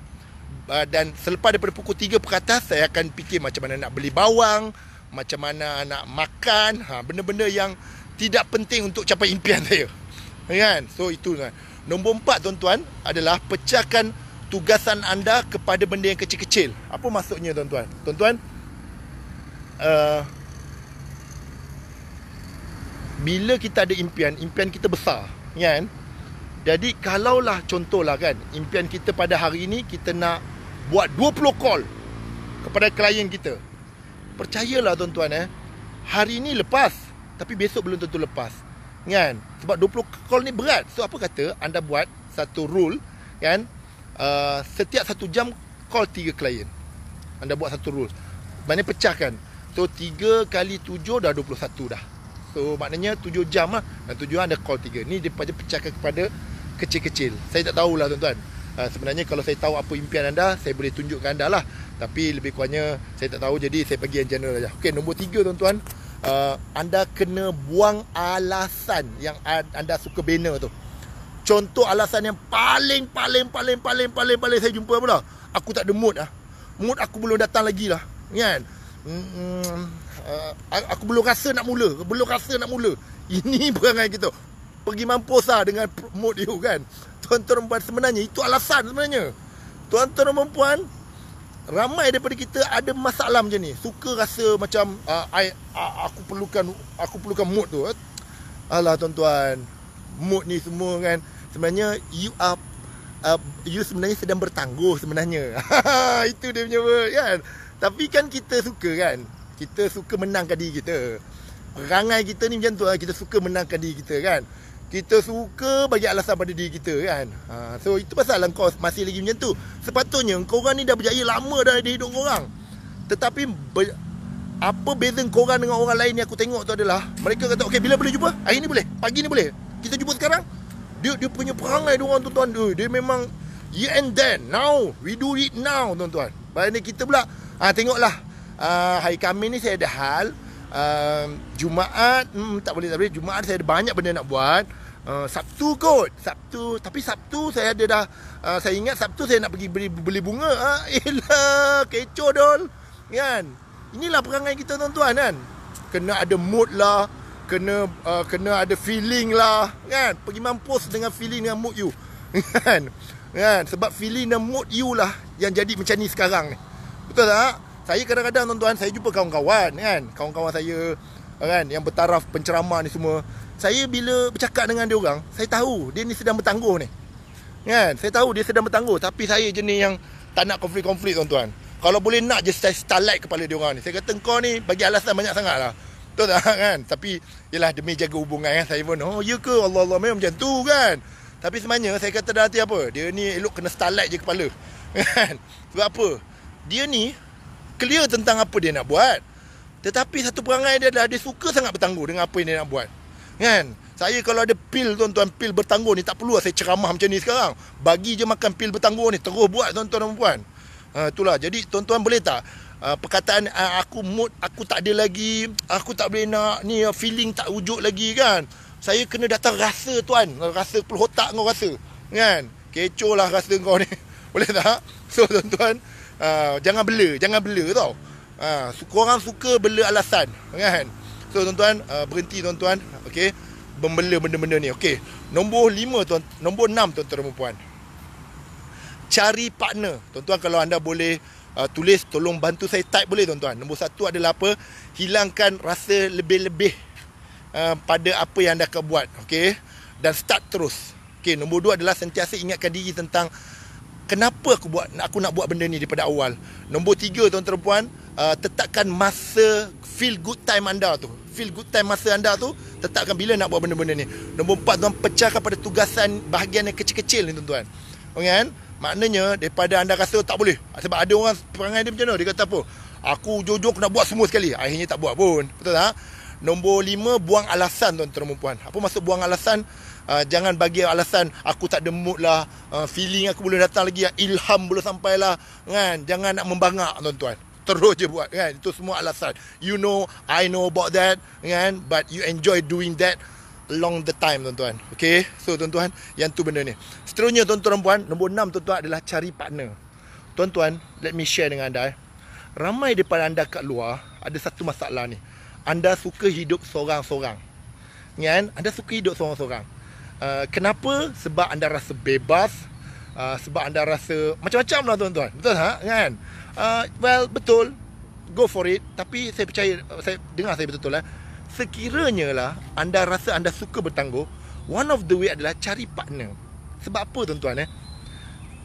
uh, dan selepas daripada pukul 3 ke atas saya akan fikir macam mana nak beli bawang, macam mana nak makan, ha benda-benda yang tidak penting untuk capai impian (laughs) saya. Ya kan? So itu kan. Nombor empat tuan-tuan adalah pecahkan tugasan anda kepada benda yang kecil-kecil. Apa maksudnya tuan-tuan? Tuan-tuan uh, bila kita ada impian, impian kita besar, ya kan? Jadi kalaulah contohlah kan, impian kita pada hari ini kita nak buat 20 call kepada klien kita. Percayalah tuan-tuan eh, hari ini lepas tapi besok belum tentu lepas. Kan? Sebab 20 call ni berat. So apa kata anda buat satu rule kan? Uh, setiap satu jam call tiga klien. Anda buat satu rule. Maknanya pecahkan. So 3 kali 7 dah 21 dah. So maknanya 7 jam lah. Dan tujuan anda call 3. Ni daripada pecahkan kepada kecil-kecil. Saya tak tahulah tuan-tuan. Ah, sebenarnya kalau saya tahu apa impian anda, saya boleh tunjukkan anda lah. Tapi lebih kurangnya saya tak tahu jadi saya pergi yang general saja. Okey, nombor tiga tuan-tuan. Uh, anda kena buang alasan yang anda suka bina tu. Contoh alasan yang paling, paling, paling, paling, paling, paling saya jumpa apa pula. Aku tak ada mood lah. Mood aku belum datang lagi lah. Kan? Mm, uh, aku belum rasa nak mula. Belum rasa nak mula. Ini (laughs) perangai kita. Pergi mampus lah dengan mood you kan tuan-tuan dan sebenarnya itu alasan sebenarnya. Tuan-tuan dan puan ramai daripada kita ada masalah macam ni. Suka rasa macam uh, I, uh, aku perlukan aku perlukan mood tu. Eh? Alah tuan-tuan, mood ni semua kan sebenarnya you are uh, you sebenarnya sedang bertangguh sebenarnya. (laughs) itu dia punya word kan. Tapi kan kita suka kan. Kita suka menangkan diri kita. Rangai kita ni macam tu lah. Kita suka menangkan diri kita kan kita suka bagi alasan pada diri kita kan ha, So itu pasal lah kau masih lagi macam tu Sepatutnya korang ni dah berjaya lama dah di hidup orang. Tetapi ber, Apa beza korang dengan orang lain ni aku tengok tu adalah Mereka kata okey bila boleh jumpa? Hari ni boleh? Pagi ni boleh? Kita jumpa sekarang? Dia, dia punya perangai dia orang tuan-tuan dia, memang Yeah and then Now We do it now tuan-tuan Baik ni kita pula ha, Tengoklah uh, Hari kami ni saya ada hal uh, Jumaat hmm, tak boleh tak boleh Jumaat saya ada banyak benda nak buat uh, Sabtu kot Sabtu tapi Sabtu saya ada dah uh, saya ingat Sabtu saya nak pergi beli, beli bunga ah uh, (laughs) elah kecoh dol kan inilah perangai kita tuan-tuan kan kena ada mood lah kena uh, kena ada feeling lah kan pergi mampus dengan feeling dengan mood you (laughs) kan kan sebab feeling dan mood you lah yang jadi macam ni sekarang ni betul tak saya kadang-kadang tuan-tuan saya jumpa kawan-kawan kan kawan-kawan saya kan yang bertaraf pencerama ni semua saya bila bercakap dengan dia orang saya tahu dia ni sedang bertangguh ni kan saya tahu dia sedang bertangguh tapi saya jenis yang tak nak konflik-konflik tuan-tuan kalau boleh nak je saya starlight kepala dia orang ni saya kata kau ni bagi alasan banyak sangat lah betul tak (laughs) kan tapi ialah demi jaga hubungan kan saya pun oh ya ke Allah Allah memang macam tu kan tapi sebenarnya saya kata dalam hati apa dia ni elok kena starlight je kepala (laughs) kan sebab apa dia ni clear tentang apa dia nak buat tetapi satu perangai dia adalah dia suka sangat bertangguh dengan apa yang dia nak buat kan saya kalau ada pil tuan-tuan pil bertangguh ni tak perlu lah saya ceramah macam ni sekarang bagi je makan pil bertangguh ni terus buat tuan-tuan dan puan uh, itulah jadi tuan-tuan boleh tak Uh, perkataan uh, aku mood aku tak ada lagi aku tak boleh nak ni uh, feeling tak wujud lagi kan saya kena datang rasa tuan rasa perlu otak kau rasa kan kecoh lah rasa kau ni (laughs) boleh tak so tuan-tuan Ah, jangan bela jangan bela tau ha uh, korang suka bela alasan kan so tuan-tuan uh, berhenti tuan-tuan okey membela benda-benda ni okey nombor 5 tuan nombor 6 tuan-tuan dan puan cari partner tuan-tuan kalau anda boleh uh, tulis tolong bantu saya type boleh tuan-tuan nombor satu adalah apa hilangkan rasa lebih-lebih uh, pada apa yang anda akan buat okey dan start terus okay? nombor dua adalah sentiasa ingatkan diri tentang kenapa aku buat aku nak buat benda ni daripada awal nombor tiga tuan tuan puan uh, tetapkan masa feel good time anda tu feel good time masa anda tu tetapkan bila nak buat benda-benda ni nombor empat tuan pecahkan pada tugasan bahagian yang kecil-kecil ni tuan tuan okay, kan? maknanya daripada anda rasa tak boleh sebab ada orang perangai dia macam tu dia kata apa aku jujur aku nak buat semua sekali akhirnya tak buat pun betul tak Nombor lima, buang alasan tuan-tuan dan puan. Apa maksud buang alasan? Ah, jangan bagi alasan aku tak ada mood lah, uh, feeling aku belum datang lagi, ah, ilham belum sampai lah, kan? Jangan nak membangak tuan-tuan. Terus je buat kan Itu semua alasan You know I know about that Kan But you enjoy doing that along the time tuan-tuan Okay So tuan-tuan Yang tu benda ni Seterusnya tuan-tuan puan Nombor enam tuan-tuan adalah Cari partner Tuan-tuan Let me share dengan anda eh. Ramai daripada anda kat luar Ada satu masalah ni Anda suka hidup seorang-seorang Kan Anda suka hidup seorang-seorang Uh, kenapa? Sebab anda rasa bebas uh, Sebab anda rasa macam-macam lah tuan-tuan Betul tak? Kan? Uh, well, betul Go for it Tapi saya percaya uh, saya Dengar saya betul-betul lah Sekiranya lah Anda rasa anda suka bertangguh One of the way adalah cari partner Sebab apa tuan-tuan eh?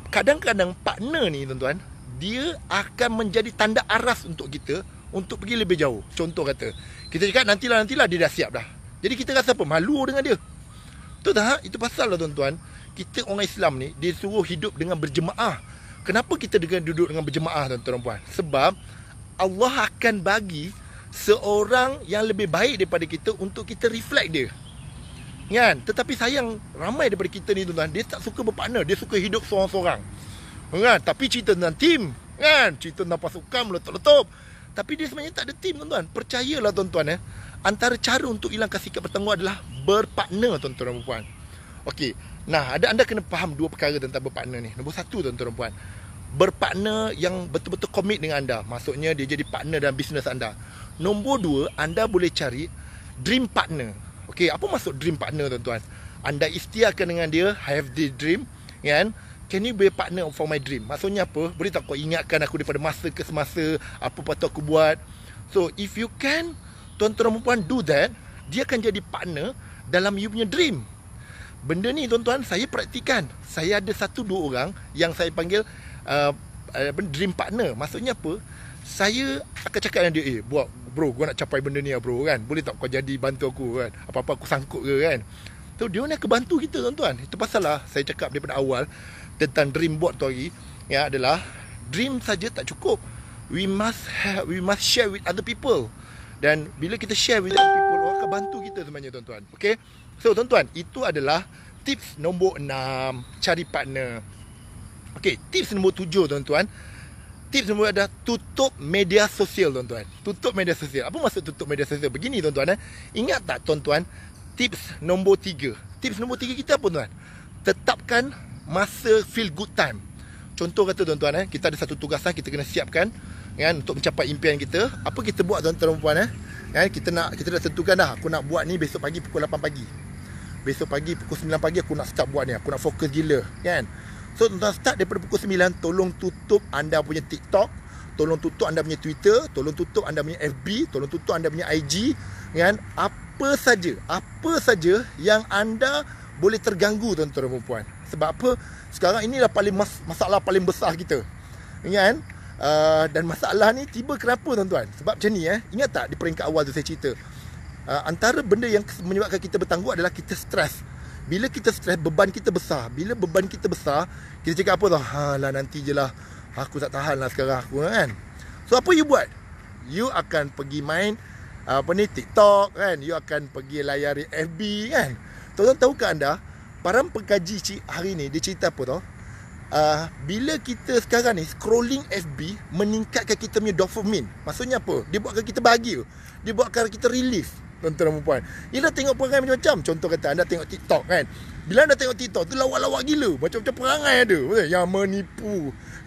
Kadang-kadang partner ni tuan-tuan Dia akan menjadi tanda aras untuk kita Untuk pergi lebih jauh Contoh kata Kita cakap nantilah-nantilah dia dah siap dah Jadi kita rasa apa? Malu dengan dia Betul tak? Itu pasal lah tuan-tuan Kita orang Islam ni Dia suruh hidup dengan berjemaah Kenapa kita dengan duduk dengan berjemaah tuan-tuan puan? Sebab Allah akan bagi Seorang yang lebih baik daripada kita Untuk kita reflect dia Kan? Tetapi sayang Ramai daripada kita ni tuan-tuan Dia tak suka berpartner Dia suka hidup seorang-seorang Kan? Tapi cerita tentang tim Kan? Cerita tentang pasukan meletup-letup Tapi dia sebenarnya tak ada tim tuan-tuan Percayalah tuan-tuan eh? antara cara untuk hilangkan sikap bertengu adalah berpartner tuan-tuan dan puan. Okey. Nah, ada anda kena faham dua perkara tentang berpartner ni. Nombor satu tuan-tuan dan puan. Berpartner yang betul-betul komit dengan anda. Maksudnya dia jadi partner dalam bisnes anda. Nombor dua, anda boleh cari dream partner. Okey, apa maksud dream partner tuan-tuan? Anda istiarkan dengan dia, I have the dream. Kan? Can you be a partner for my dream? Maksudnya apa? Boleh tak kau ingatkan aku daripada masa ke semasa? Apa patut aku buat? So, if you can, tuan-tuan dan puan do that, dia akan jadi partner dalam you punya dream. Benda ni tuan-tuan saya praktikan. Saya ada satu dua orang yang saya panggil uh, uh, dream partner. Maksudnya apa? Saya akan cakap dengan dia, "Eh, buat bro, gua nak capai benda ni ya bro kan. Boleh tak kau jadi bantu aku kan? Apa-apa aku sangkut ke kan?" So dia nak kebantu kita tuan-tuan. Itu pasal lah saya cakap daripada awal tentang dream board tu hari ya adalah dream saja tak cukup. We must have, we must share with other people dan bila kita share with other people orang akan bantu kita sebenarnya tuan-tuan okey so tuan-tuan itu adalah tips nombor enam, cari partner okey tips nombor tujuh, tuan-tuan tips nombor 2 adalah tutup media sosial tuan-tuan tutup media sosial apa maksud tutup media sosial begini tuan-tuan eh ingat tak tuan-tuan tips nombor tiga. tips nombor tiga kita apa tuan tetapkan masa feel good time contoh kata tuan-tuan eh kita ada satu tugasan eh, kita kena siapkan kan untuk mencapai impian kita apa kita buat tuan-tuan dan puan eh kan kita nak kita dah tentukan dah aku nak buat ni besok pagi pukul 8 pagi besok pagi pukul 9 pagi aku nak start buat ni aku nak fokus gila kan so tuan-tuan start daripada pukul 9 tolong tutup anda punya TikTok tolong tutup anda punya Twitter tolong tutup anda punya FB tolong tutup anda punya IG kan apa saja apa saja yang anda boleh terganggu tuan-tuan dan puan sebab apa sekarang inilah paling mas- masalah paling besar kita kan uh, dan masalah ni tiba kenapa tuan-tuan sebab macam ni eh ingat tak di peringkat awal tu saya cerita uh, antara benda yang menyebabkan kita bertangguh adalah kita stres bila kita stres beban kita besar bila beban kita besar kita cakap apa tau ha nanti je lah aku tak tahan lah sekarang aku kan so apa you buat you akan pergi main apa ni TikTok kan you akan pergi layari FB kan tuan-tuan tahu ke anda para pengkaji hari ni dia cerita apa tau uh, bila kita sekarang ni scrolling FB meningkatkan kita punya dopamine. Maksudnya apa? Dia buatkan kita bahagia. Dia buatkan kita relief. Tuan-tuan dan puan. Ila tengok perangai macam-macam. Contoh kata anda tengok TikTok kan. Bila anda tengok TikTok tu lawak-lawak gila. Macam-macam perangai ada. Betul? Yang menipu,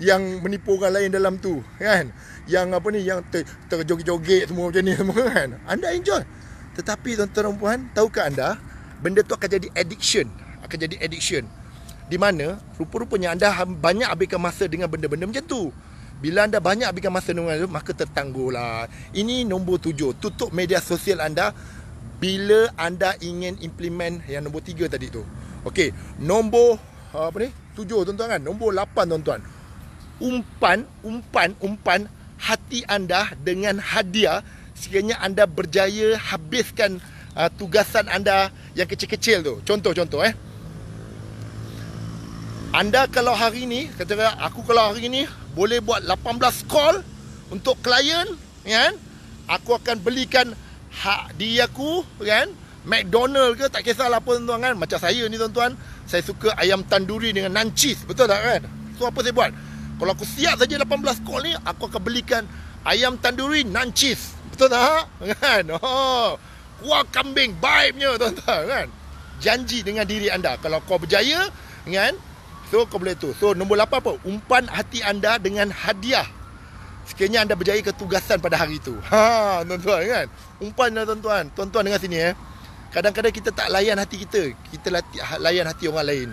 yang menipu orang lain dalam tu kan. Yang apa ni yang ter- terjoget-joget semua macam ni semua kan. Anda enjoy. Tetapi tuan-tuan dan puan, tahukah anda benda tu akan jadi addiction. Akan jadi addiction. Di mana rupa-rupanya anda banyak habiskan masa dengan benda-benda macam tu Bila anda banyak habiskan masa dengan itu Maka tertangguhlah Ini nombor tujuh Tutup media sosial anda Bila anda ingin implement yang nombor tiga tadi tu Okey, nombor ah, apa ni? Tujuh tuan-tuan kan? Nombor lapan tuan-tuan Umpan, umpan, umpan hati anda dengan hadiah Sekiranya anda berjaya habiskan uh, tugasan anda yang kecil-kecil tu Contoh-contoh eh anda kalau hari ni kata aku kalau hari ni boleh buat 18 call untuk klien kan? Aku akan belikan hak di aku kan? McDonald ke tak kisahlah apa tuan kan? Macam saya ni tuan-tuan, saya suka ayam tanduri dengan nancis, betul tak kan? So apa saya buat? Kalau aku siap saja 18 call ni, aku akan belikan ayam tanduri nancis, Betul tak? (laughs) Kan? Oh, kuah kambing vibe-nya tuan-tuan kan? Janji dengan diri anda kalau kau berjaya kan? So kau boleh tu So nombor 8 apa Umpan hati anda dengan hadiah Sekiranya anda berjaya ketugasan pada hari itu Ha tuan-tuan kan Umpan lah tuan-tuan Tuan-tuan dengar sini eh Kadang-kadang kita tak layan hati kita Kita ha, layan hati orang lain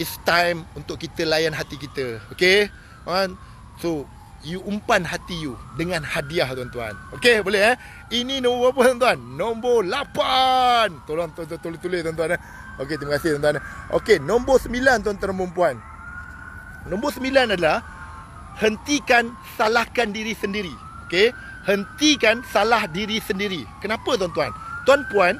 It's time untuk kita layan hati kita Okay Man. So You umpan hati you Dengan hadiah tuan-tuan Okay boleh eh Ini nombor apa tuan-tuan Nombor 8 Tolong tulis-tulis tuan-tuan eh Okey, terima kasih tuan-tuan. Okey, nombor sembilan tuan-tuan dan Nombor sembilan adalah hentikan salahkan diri sendiri. Okey, hentikan salah diri sendiri. Kenapa tuan-tuan? Tuan-puan,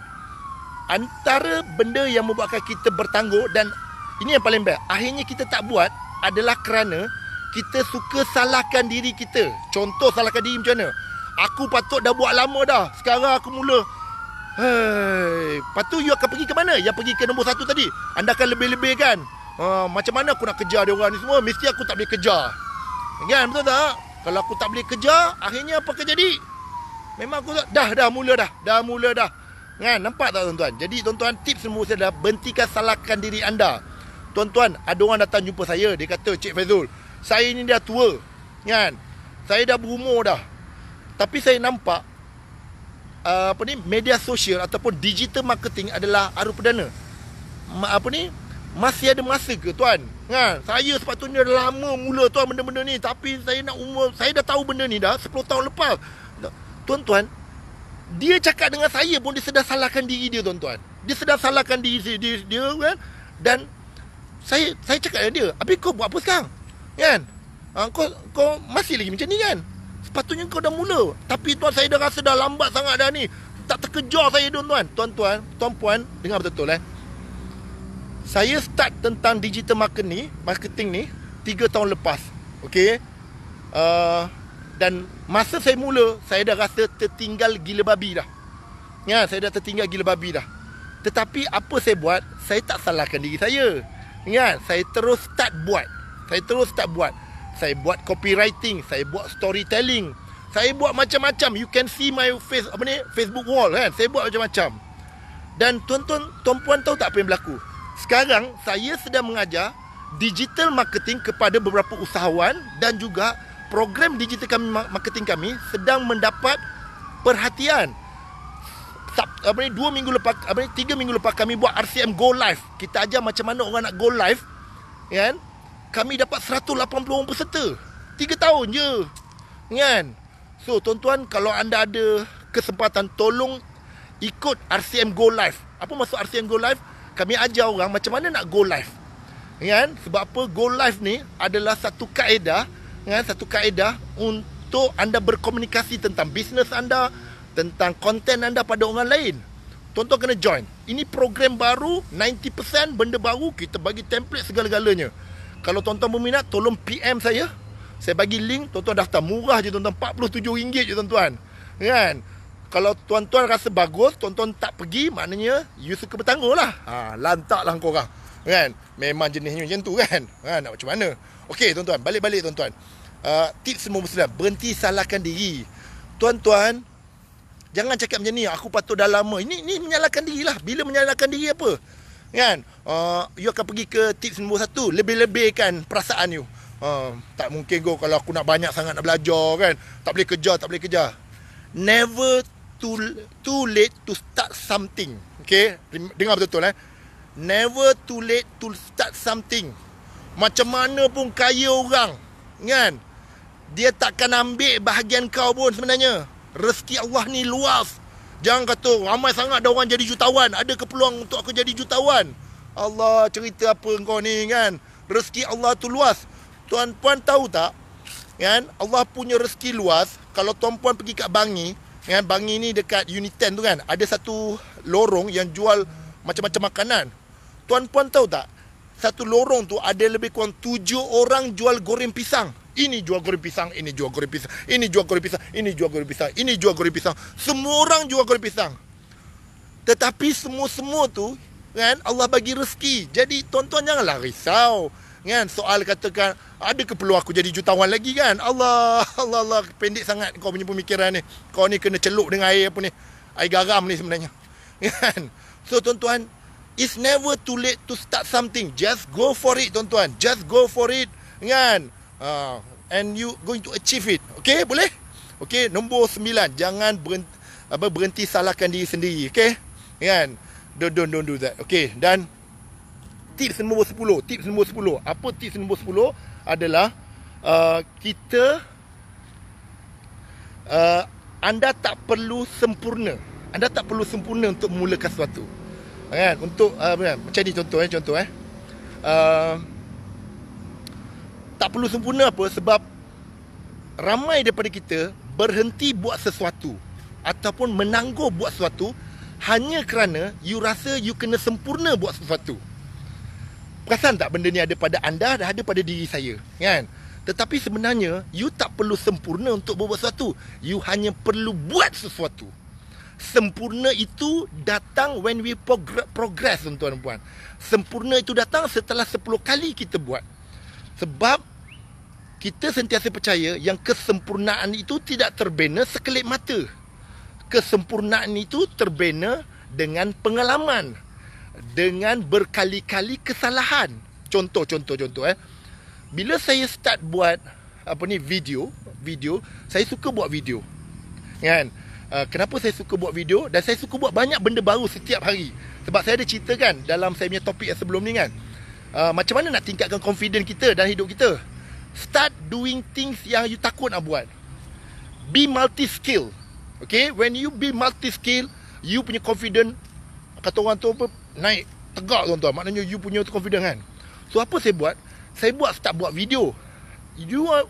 antara benda yang membuatkan kita bertangguh dan ini yang paling baik, akhirnya kita tak buat adalah kerana kita suka salahkan diri kita. Contoh salahkan diri macam mana? Aku patut dah buat lama dah. Sekarang aku mula. Hei, lepas tu you akan pergi ke mana? Yang pergi ke nombor satu tadi. Anda akan lebih-lebih kan? Uh, macam mana aku nak kejar dia orang ni semua? Mesti aku tak boleh kejar. Kan, betul tak? Kalau aku tak boleh kejar, akhirnya apa akan jadi? Memang aku tak, dah, dah, mula dah. Dah, mula dah. Kan, nampak tak tuan-tuan? Jadi tuan-tuan, tips semua saya adalah berhentikan salahkan diri anda. Tuan-tuan, ada orang datang jumpa saya. Dia kata, Cik Fazul, saya ni dah tua. Kan? Saya dah berumur dah. Tapi saya nampak apa ni media sosial ataupun digital marketing adalah aru perdana. Ma, apa ni? Masih ada masa ke tuan? Ha, saya sepatutnya dah lama mula tuan benda-benda ni tapi saya nak umur saya dah tahu benda ni dah 10 tahun lepas. Tuan-tuan, dia cakap dengan saya pun dia sedar salahkan diri dia tuan-tuan. Dia sedar salahkan diri dia, dia, dia kan? Dan saya saya cakap dengan dia, "Abi kau buat apa sekarang?" Kan? Ha, kau kau masih lagi macam ni kan? Patutnya kau dah mula Tapi tuan saya dah rasa dah lambat sangat dah ni Tak terkejar saya tuan-tuan Tuan-tuan, tuan-puan Dengar betul-betul eh Saya start tentang digital marketing ni Marketing ni 3 tahun lepas Okay uh, Dan masa saya mula Saya dah rasa tertinggal gila babi dah Ya, saya dah tertinggal gila babi dah Tetapi apa saya buat Saya tak salahkan diri saya Ya, saya terus start buat Saya terus start buat saya buat copywriting, saya buat storytelling, saya buat macam-macam. You can see my face apa ni? Facebook wall kan. Saya buat macam-macam. Dan tuan-tuan, tuan-puan tahu tak apa yang berlaku? Sekarang saya sedang mengajar digital marketing kepada beberapa usahawan dan juga program digital kami marketing kami sedang mendapat perhatian. Sab, apa ni dua minggu lepas apa ni tiga minggu lepas kami buat RCM go live. Kita ajar macam mana orang nak go live kan? Ya? kami dapat 180 orang peserta tiga tahun je nian so tuan-tuan kalau anda ada kesempatan tolong ikut RCM Go Live apa maksud RCM Go Live kami ajar orang macam mana nak go live nian sebab apa go live ni adalah satu kaedah nian satu kaedah untuk anda berkomunikasi tentang bisnes anda tentang konten anda pada orang lain tuan-tuan kena join ini program baru 90% benda baru kita bagi template segala-galanya kalau tuan-tuan berminat tolong PM saya. Saya bagi link tuan-tuan daftar murah je tuan-tuan RM47 je tuan-tuan. Kan? Kalau tuan-tuan rasa bagus, tuan-tuan tak pergi, maknanya you suka bertanggung lah. Ha, lantak lah kau Kan? Memang jenisnya macam tu kan? Ha, nak macam mana? Okey tuan-tuan, balik-balik tuan-tuan. Uh, tips semua muslim, berhenti salahkan diri. Tuan-tuan, jangan cakap macam ni, aku patut dah lama. Ini, ini menyalahkan diri lah. Bila menyalahkan diri apa? kan uh, you akan pergi ke tips nombor satu lebih lebih kan perasaan you uh, tak mungkin go kalau aku nak banyak sangat nak belajar kan tak boleh kerja tak boleh kerja never too too late to start something Okay, dengar betul-betul eh never too late to start something macam mana pun kaya orang kan dia takkan ambil bahagian kau pun sebenarnya rezeki Allah ni luas Jangan kata ramai sangat dah orang jadi jutawan. Ada ke peluang untuk aku jadi jutawan? Allah cerita apa kau ni kan? Rezeki Allah tu luas. Tuan-puan tahu tak? Kan? Allah punya rezeki luas. Kalau tuan-puan pergi kat Bangi. Kan? Bangi ni dekat Unit 10 tu kan? Ada satu lorong yang jual macam-macam makanan. Tuan-puan tahu tak? Satu lorong tu ada lebih kurang tujuh orang jual goreng pisang ini jual goreng pisang, ini jual goreng pisang, ini jual goreng pisang, ini jual goreng pisang, ini jual goreng pisang. Semua orang jual goreng pisang. Tetapi semua-semua tu kan Allah bagi rezeki. Jadi tuan-tuan janganlah risau. Kan soal katakan ada ke peluang aku jadi jutawan lagi kan? Allah, Allah, Allah pendek sangat kau punya pemikiran ni. Kau ni kena celuk dengan air apa ni? Air garam ni sebenarnya. (laughs) Kan? So tuan-tuan, it's never too late to start something. Just go for it tuan-tuan. Just go for it. Kan? uh, and you going to achieve it. Okay, boleh? Okay, nombor sembilan, jangan berhenti, apa, berhenti salahkan diri sendiri. Okay, kan? Don't, don't, don't do that. Okay, dan tips nombor sepuluh, tips nombor sepuluh. Apa tips nombor sepuluh adalah uh, kita uh, anda tak perlu sempurna. Anda tak perlu sempurna untuk memulakan sesuatu. Kan? Untuk uh, macam ni contoh eh, contoh eh. Uh, tak perlu sempurna apa sebab ramai daripada kita berhenti buat sesuatu ataupun menangguh buat sesuatu hanya kerana you rasa you kena sempurna buat sesuatu. Perasan tak benda ni ada pada anda dan ada pada diri saya, kan? Tetapi sebenarnya you tak perlu sempurna untuk buat sesuatu. You hanya perlu buat sesuatu. Sempurna itu datang when we progress tuan-tuan puan. Sempurna itu datang setelah 10 kali kita buat. Sebab kita sentiasa percaya yang kesempurnaan itu tidak terbina sekelip mata. Kesempurnaan itu terbina dengan pengalaman. Dengan berkali-kali kesalahan. Contoh, contoh, contoh. Eh. Bila saya start buat apa ni video, video saya suka buat video. Kan? Ah, kenapa saya suka buat video dan saya suka buat banyak benda baru setiap hari. Sebab saya ada cerita kan dalam saya punya topik yang sebelum ni kan. Uh, macam mana nak tingkatkan confidence kita dalam hidup kita Start doing things yang you takut nak buat. Be multi-skill. Okay? When you be multi-skill, you punya confident, kata orang tu apa, naik tegak tuan-tuan. Maknanya you punya confident kan? So, apa saya buat? Saya buat, start buat video. You are,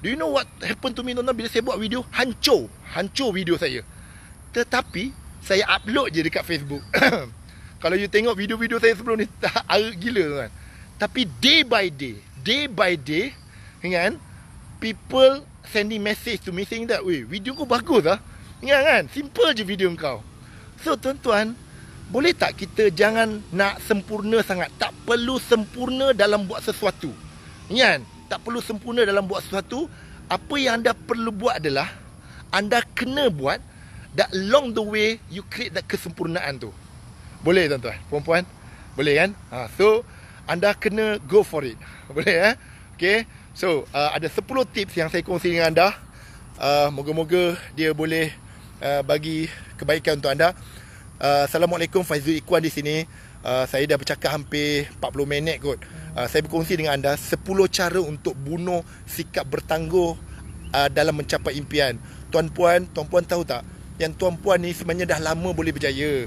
Do you know what happened to me tuan-tuan bila saya buat video? Hancur. Hancur video saya. Tetapi, saya upload je dekat Facebook. (coughs) Kalau you tengok video-video saya sebelum ni, tak (laughs) arut gila tuan-tuan. Tapi day by day, day by day, kan people sending message to me saying that weh, video kau bagus ah ingat kan simple je video kau so tuan-tuan boleh tak kita jangan nak sempurna sangat tak perlu sempurna dalam buat sesuatu kan tak perlu sempurna dalam buat sesuatu apa yang anda perlu buat adalah anda kena buat that long the way you create that kesempurnaan tu boleh tuan-tuan puan-puan boleh kan ha, so anda kena go for it (laughs) boleh eh okay So uh, ada 10 tips yang saya kongsi dengan anda uh, Moga-moga dia boleh uh, bagi kebaikan untuk anda uh, Assalamualaikum Faizul Ikhwan di sini uh, Saya dah bercakap hampir 40 minit kot uh, Saya berkongsi dengan anda 10 cara untuk bunuh sikap bertangguh uh, dalam mencapai impian Tuan-puan, tuan-puan tahu tak Yang tuan-puan ni sebenarnya dah lama boleh berjaya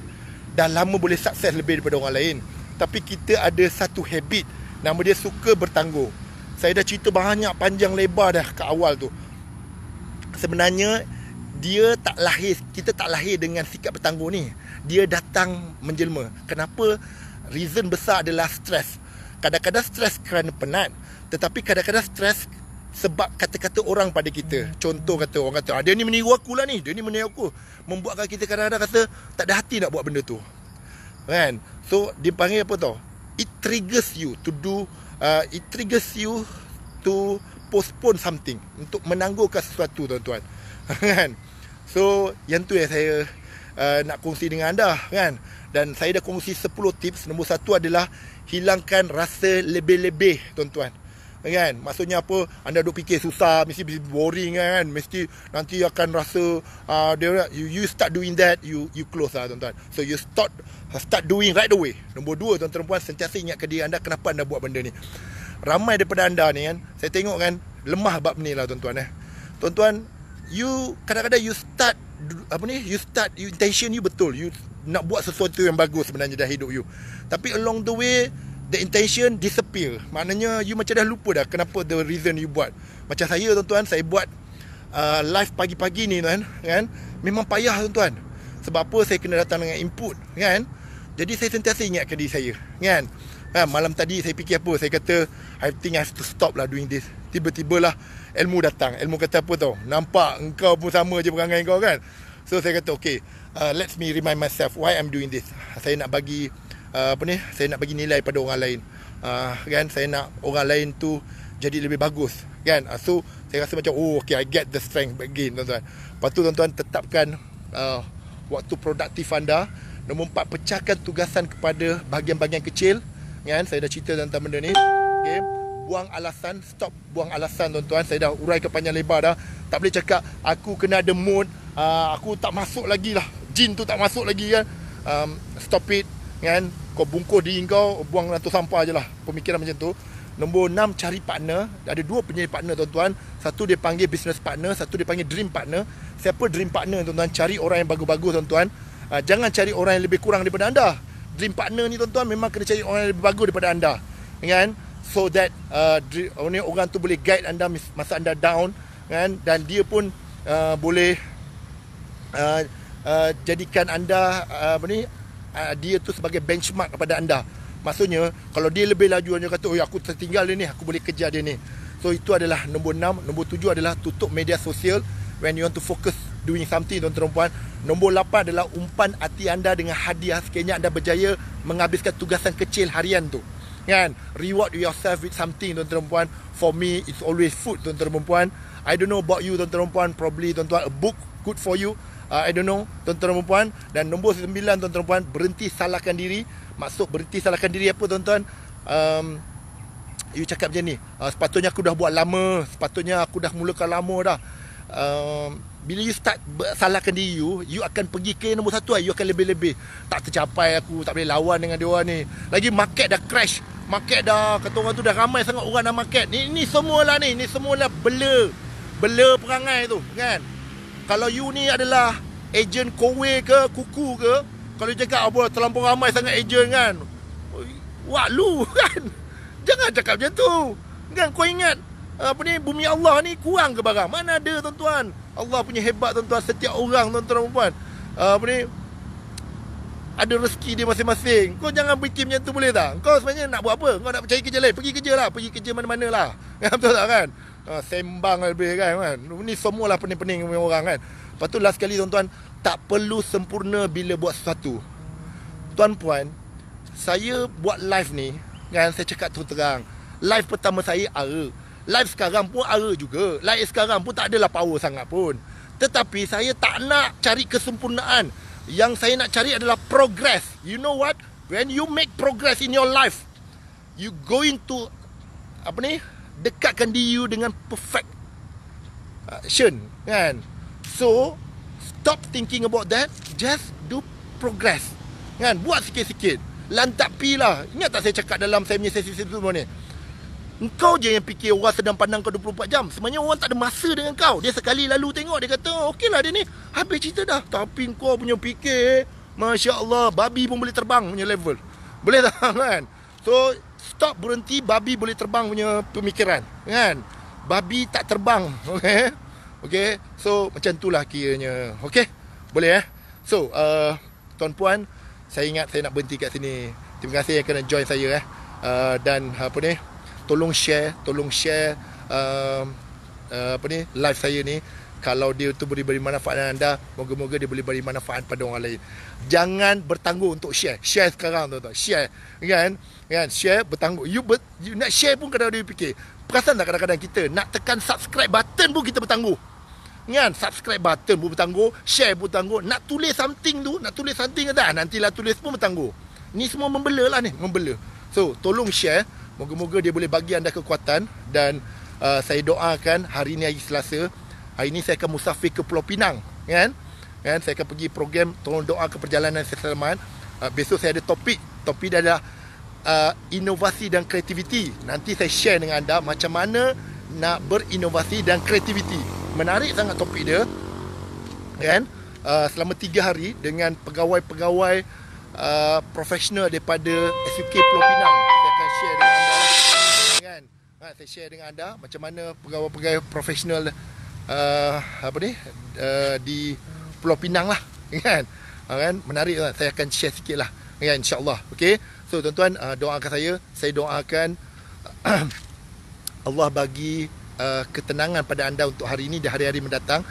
Dah lama boleh sukses lebih daripada orang lain Tapi kita ada satu habit Nama dia suka bertangguh saya dah cerita banyak panjang lebar dah kat awal tu. Sebenarnya dia tak lahir kita tak lahir dengan sikap bertangguh ni. Dia datang menjelma. Kenapa? Reason besar adalah stres. Kadang-kadang stres kerana penat, tetapi kadang-kadang stres sebab kata-kata orang pada kita. Hmm. Contoh kata orang kata, ah, dia ni meniru aku lah ni. Dia ni meniru aku. Membuatkan kita kadang-kadang rasa tak ada hati nak buat benda tu. Kan? So, dia panggil apa tau? It triggers you to do uh, it triggers you to postpone something untuk menangguhkan sesuatu tuan-tuan (laughs) kan so yang tu yang saya uh, nak kongsi dengan anda kan dan saya dah kongsi 10 tips nombor satu adalah hilangkan rasa lebih-lebih tuan-tuan kan maksudnya apa anda duk fikir susah mesti boring kan mesti nanti akan rasa uh, you, you start doing that you you close lah tuan-tuan so you start start doing right away. Nombor dua, tuan-tuan perempuan, sentiasa ingat ke diri anda kenapa anda buat benda ni. Ramai daripada anda ni kan, saya tengok kan, lemah bab ni lah tuan-tuan eh. Tuan-tuan, you kadang-kadang you start, apa ni, you start, you intention you betul. You nak buat sesuatu yang bagus sebenarnya dah hidup you. Tapi along the way, the intention disappear. Maknanya you macam dah lupa dah kenapa the reason you buat. Macam saya tuan-tuan, saya buat uh, live pagi-pagi ni tuan, kan. Memang payah tuan-tuan. Sebab apa saya kena datang dengan input kan? Jadi saya sentiasa ingat ke diri saya kan? Ha, malam tadi saya fikir apa Saya kata I think I have to stop lah doing this Tiba-tiba lah Ilmu datang Ilmu kata apa tau Nampak engkau pun sama je perangai kau kan So saya kata okay uh, Let me remind myself Why I'm doing this Saya nak bagi uh, Apa ni Saya nak bagi nilai pada orang lain uh, Kan Saya nak orang lain tu Jadi lebih bagus Kan uh, So saya rasa macam Oh okay I get the strength again tuan-tuan Lepas tu tuan-tuan tetapkan uh, Waktu produktif anda Nombor empat, pecahkan tugasan kepada bahagian-bahagian kecil. Kan? Saya dah cerita tentang benda ni. Okay? Buang alasan. Stop buang alasan, tuan-tuan. Saya dah urai ke panjang lebar dah. Tak boleh cakap, aku kena ada mood. Uh, aku tak masuk lagi lah. Jin tu tak masuk lagi kan. Um, stop it. Kan? Kau bungkus diri kau, buang ratus sampah je lah. Pemikiran macam tu. Nombor enam, cari partner. Ada dua penyanyi partner, tuan-tuan. Satu dia panggil business partner. Satu dia panggil dream partner. Siapa dream partner, tuan-tuan? Cari orang yang bagus-bagus, tuan-tuan. Ha, jangan cari orang yang lebih kurang daripada anda. Dream partner ni tuan-tuan memang kena cari orang yang lebih bagus daripada anda. Kan? So that uh, ah, only orang tu boleh guide anda masa anda down kan dan dia pun uh, boleh uh, uh, jadikan anda uh, apa ni uh, dia tu sebagai benchmark kepada anda. Maksudnya kalau dia lebih laju dia kata oh aku tertinggal dia ni aku boleh kejar dia ni. So itu adalah nombor 6, nombor 7 adalah tutup media sosial when you want to focus doing something tuan-tuan puan. Nombor 8 adalah umpan hati anda dengan hadiah sekiranya anda berjaya menghabiskan tugasan kecil harian tu. Kan? Reward yourself with something tuan-tuan puan. For me it's always food tuan-tuan puan. I don't know about you tuan-tuan puan. Probably tuan-tuan a book good for you. Uh, I don't know tuan-tuan puan dan nombor 9 tuan-tuan puan berhenti salahkan diri. Maksud berhenti salahkan diri apa tuan-tuan? Um, you cakap macam ni uh, Sepatutnya aku dah buat lama Sepatutnya aku dah mulakan lama dah um, bila you start salahkan diri you you akan pergi ke nombor satu lah you akan lebih-lebih tak tercapai aku tak boleh lawan dengan dia orang ni lagi market dah crash market dah kata orang tu dah ramai sangat orang dalam market ni ni semualah ni ni semualah blur blur perangai tu kan kalau you ni adalah agent kowe ke kuku ke kalau cakap apa ah, terlampau ramai sangat agent kan Wah lu (laughs) kan jangan cakap macam tu kan kau ingat apa ni bumi Allah ni kurang ke barang? Mana ada tuan-tuan? Allah punya hebat tuan-tuan setiap orang tuan-tuan dan puan. apa ni? Ada rezeki dia masing-masing. Kau jangan fikir macam tu boleh tak? Kau sebenarnya nak buat apa? Kau nak cari kerja lain. Pergi kerja lah. Pergi kerja mana-mana lah. Betul (laughs) tak kan? Ah, sembang lebih kan, kan? Ni lah pening-pening orang kan? Lepas tu last kali tuan-tuan. Tak perlu sempurna bila buat sesuatu. Tuan-puan. Saya buat live ni. Kan saya cakap tu terang. Live pertama saya ara. Live sekarang pun ara juga Live sekarang pun tak adalah power sangat pun Tetapi saya tak nak cari kesempurnaan Yang saya nak cari adalah progress You know what? When you make progress in your life You going to Apa ni? Dekatkan diri you dengan perfect Action Kan? So Stop thinking about that Just do progress Kan? Buat sikit-sikit Lantak pi lah Ingat tak saya cakap dalam saya punya sesi-sesi semua Engkau je yang fikir orang sedang pandang kau 24 jam Sebenarnya orang tak ada masa dengan kau Dia sekali lalu tengok dia kata oh, Okey lah dia ni Habis cerita dah Tapi kau punya fikir Masya Allah Babi pun boleh terbang punya level Boleh tak (laughs) kan So stop berhenti Babi boleh terbang punya pemikiran Kan Babi tak terbang (laughs) okay? Okay, So macam tu itulah kiranya Okay? Boleh eh So uh, Tuan Puan Saya ingat saya nak berhenti kat sini Terima kasih yang kena join saya eh uh, Dan apa ni tolong share tolong share uh, uh, apa ni live saya ni kalau dia tu boleh beri manfaat dengan anda moga-moga dia boleh beri manfaat pada orang lain jangan bertangguh untuk share share sekarang tu, tuan share kan kan share bertangguh you, ber, you nak share pun kadang-kadang you fikir perasan tak kadang-kadang kita nak tekan subscribe button pun kita bertangguh kan subscribe button pun bertangguh share pun bertangguh nak tulis something tu nak tulis something ke tak nantilah tulis pun bertangguh ni semua membela lah ni membela so tolong share Moga-moga dia boleh bagi anda kekuatan dan uh, saya doakan hari ini hari Selasa. Hari ini saya akan musafir ke Pulau Pinang, kan? Kan saya akan pergi program tolong doa ke perjalanan saya Salman. Uh, besok saya ada topik. Topik dia adalah uh, inovasi dan kreativiti. Nanti saya share dengan anda macam mana nak berinovasi dan kreativiti. Menarik sangat topik dia. Kan? Uh, selama 3 hari dengan pegawai-pegawai uh, profesional daripada SUK Pulau Pinang. Saya akan share dengan saya share dengan anda macam mana pegawai-pegawai profesional uh, apa ni uh, di Pulau Pinang lah (laughs) kan uh, kan menarik lah. saya akan share sikit lah kan insyaallah Okay, so tuan-tuan uh, doakan saya saya doakan (clears throat) Allah bagi uh, ketenangan pada anda untuk hari ini dan hari-hari mendatang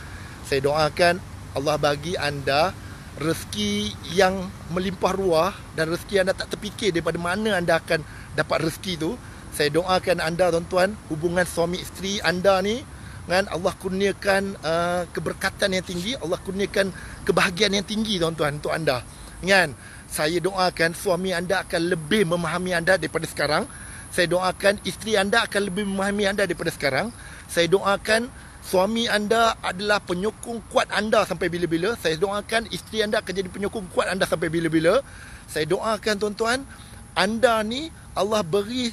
saya doakan Allah bagi anda rezeki yang melimpah ruah dan rezeki anda tak terfikir daripada mana anda akan dapat rezeki tu saya doakan anda tuan-tuan hubungan suami isteri anda ni dengan Allah kurniakan uh, keberkatan yang tinggi Allah kurniakan kebahagiaan yang tinggi tuan-tuan untuk anda dengan saya doakan suami anda akan lebih memahami anda daripada sekarang saya doakan isteri anda akan lebih memahami anda daripada sekarang saya doakan suami anda adalah penyokong kuat anda sampai bila-bila saya doakan isteri anda akan jadi penyokong kuat anda sampai bila-bila saya doakan tuan-tuan anda ni Allah beri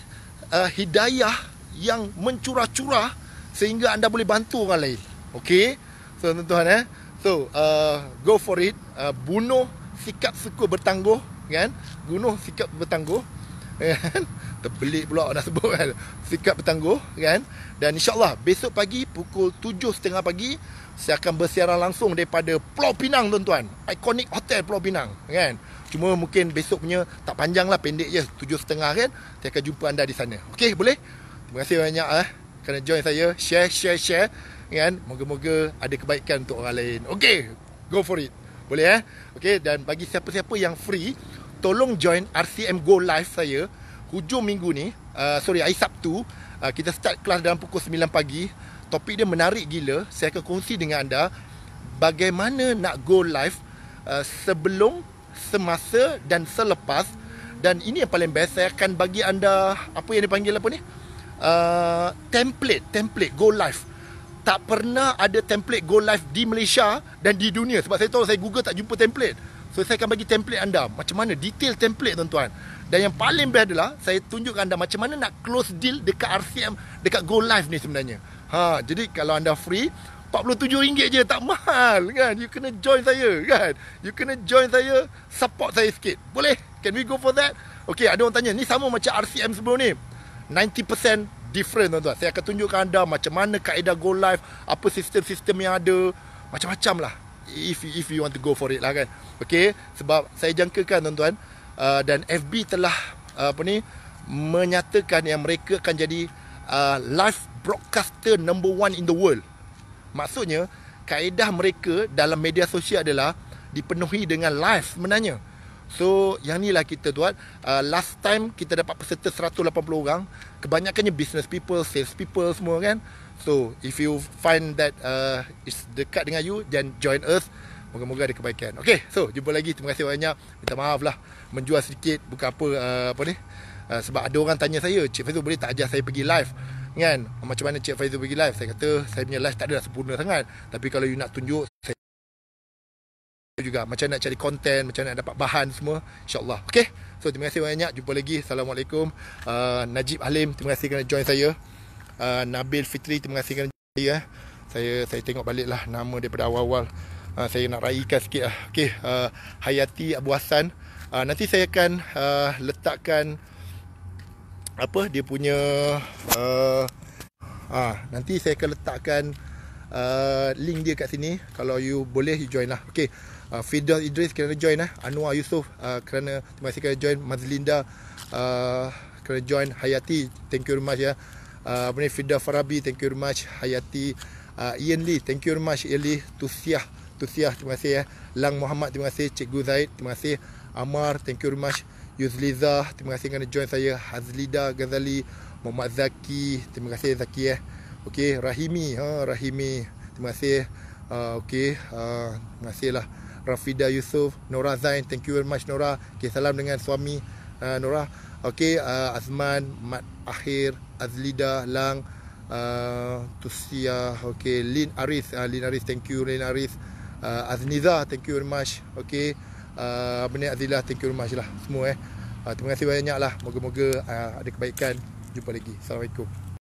uh, hidayah yang mencurah-curah sehingga anda boleh bantu orang lain. Okey. So tuan-tuan eh. So uh, go for it. Uh, bunuh sikap suka bertangguh kan? Bunuh sikap bertangguh (laughs) kan? Terbelit pula dah sebut kan. Sikap bertangguh kan? Dan insyaallah besok pagi pukul 7.30 pagi saya akan bersiaran langsung daripada Pulau Pinang tuan-tuan. Iconic Hotel Pulau Pinang kan? Cuma mungkin besok punya tak panjang lah pendek je tujuh setengah kan. Saya akan jumpa anda di sana. Okey boleh? Terima kasih banyak lah kerana join saya. Share, share, share. Kan? Moga-moga ada kebaikan untuk orang lain. Okey, go for it. Boleh eh? Okey, dan bagi siapa-siapa yang free, tolong join RCM Go Live saya hujung minggu ni. Uh, sorry, hari Sabtu. Uh, kita start kelas dalam pukul 9 pagi. Topik dia menarik gila. Saya akan kongsi dengan anda bagaimana nak go live uh, sebelum semasa dan selepas dan ini yang paling best saya akan bagi anda apa yang dipanggil apa ni uh, template template go live tak pernah ada template go live di Malaysia dan di dunia sebab saya tahu saya Google tak jumpa template so saya akan bagi template anda macam mana detail template tuan-tuan dan yang paling best adalah saya tunjukkan anda macam mana nak close deal dekat RCM dekat go live ni sebenarnya ha jadi kalau anda free RM47 je tak mahal kan you kena join saya kan you kena join saya support saya sikit boleh can we go for that okay ada orang tanya ni sama macam RCM sebelum ni 90% different tuan-tuan saya akan tunjukkan anda macam mana kaedah go live apa sistem-sistem yang ada macam-macam lah if if you want to go for it lah kan okay sebab saya jangkakan tuan-tuan uh, dan FB telah uh, apa ni menyatakan yang mereka akan jadi uh, live broadcaster number one in the world Maksudnya kaedah mereka dalam media sosial adalah dipenuhi dengan live sebenarnya. So yang ni lah kita tuan uh, last time kita dapat peserta 180 orang, kebanyakannya business people, sales people semua kan. So if you find that uh, is dekat dengan you then join us. Moga-moga ada kebaikan. Okay, so jumpa lagi. Terima kasih banyak. Minta maaf lah. Menjual sedikit. Bukan apa, uh, apa ni. Uh, sebab ada orang tanya saya. Cik Fazul boleh tak ajar saya pergi live? kan macam mana Cik Faizul pergi live saya kata saya punya live tak ada sempurna sangat tapi kalau you nak tunjuk saya juga macam nak cari konten macam nak dapat bahan semua insyaAllah okay? so terima kasih banyak jumpa lagi Assalamualaikum uh, Najib Halim terima kasih kerana join saya uh, Nabil Fitri terima kasih kerana join saya eh. saya, saya tengok balik lah nama daripada awal-awal uh, saya nak raikan sikit lah eh. ok uh, Hayati Abu Hassan uh, nanti saya akan uh, letakkan apa dia punya uh, ah nanti saya akan letakkan uh, link dia kat sini kalau you boleh you join lah okey uh, Fidel Idris kerana join lah Anwar Yusof uh, kerana terima kasih kerana join Mazlinda uh, kerana join Hayati thank you very much ya uh, apa uh, ni Farabi thank you very much Hayati uh, Ian Lee thank you very much Ian Lee Tusiah Tusiah terima kasih ya Lang Muhammad terima kasih Cikgu Zaid terima kasih Amar thank you very much Yuzliza, terima kasih kerana join saya Hazlida Ghazali, Muhammad Zaki, terima kasih Zaki eh. Okey, Rahimi, ha Rahimi. Terima kasih. Uh, okey, uh, terima kasihlah Rafida Yusuf, Nora Zain, thank you very much Nora. Okey, salam dengan suami uh, Nora. okay uh, Azman, Mat Akhir, Azlida, Lang, uh, Tusia, okey, Lin Aris, uh, Lin Aris, thank you Lin Aris. Uh, Azniza, thank you very much. okay. Abang ah, Nek Azilah Thank you lah Semua eh uh, Terima kasih banyaklah. Moga-moga uh, Ada kebaikan Jumpa lagi Assalamualaikum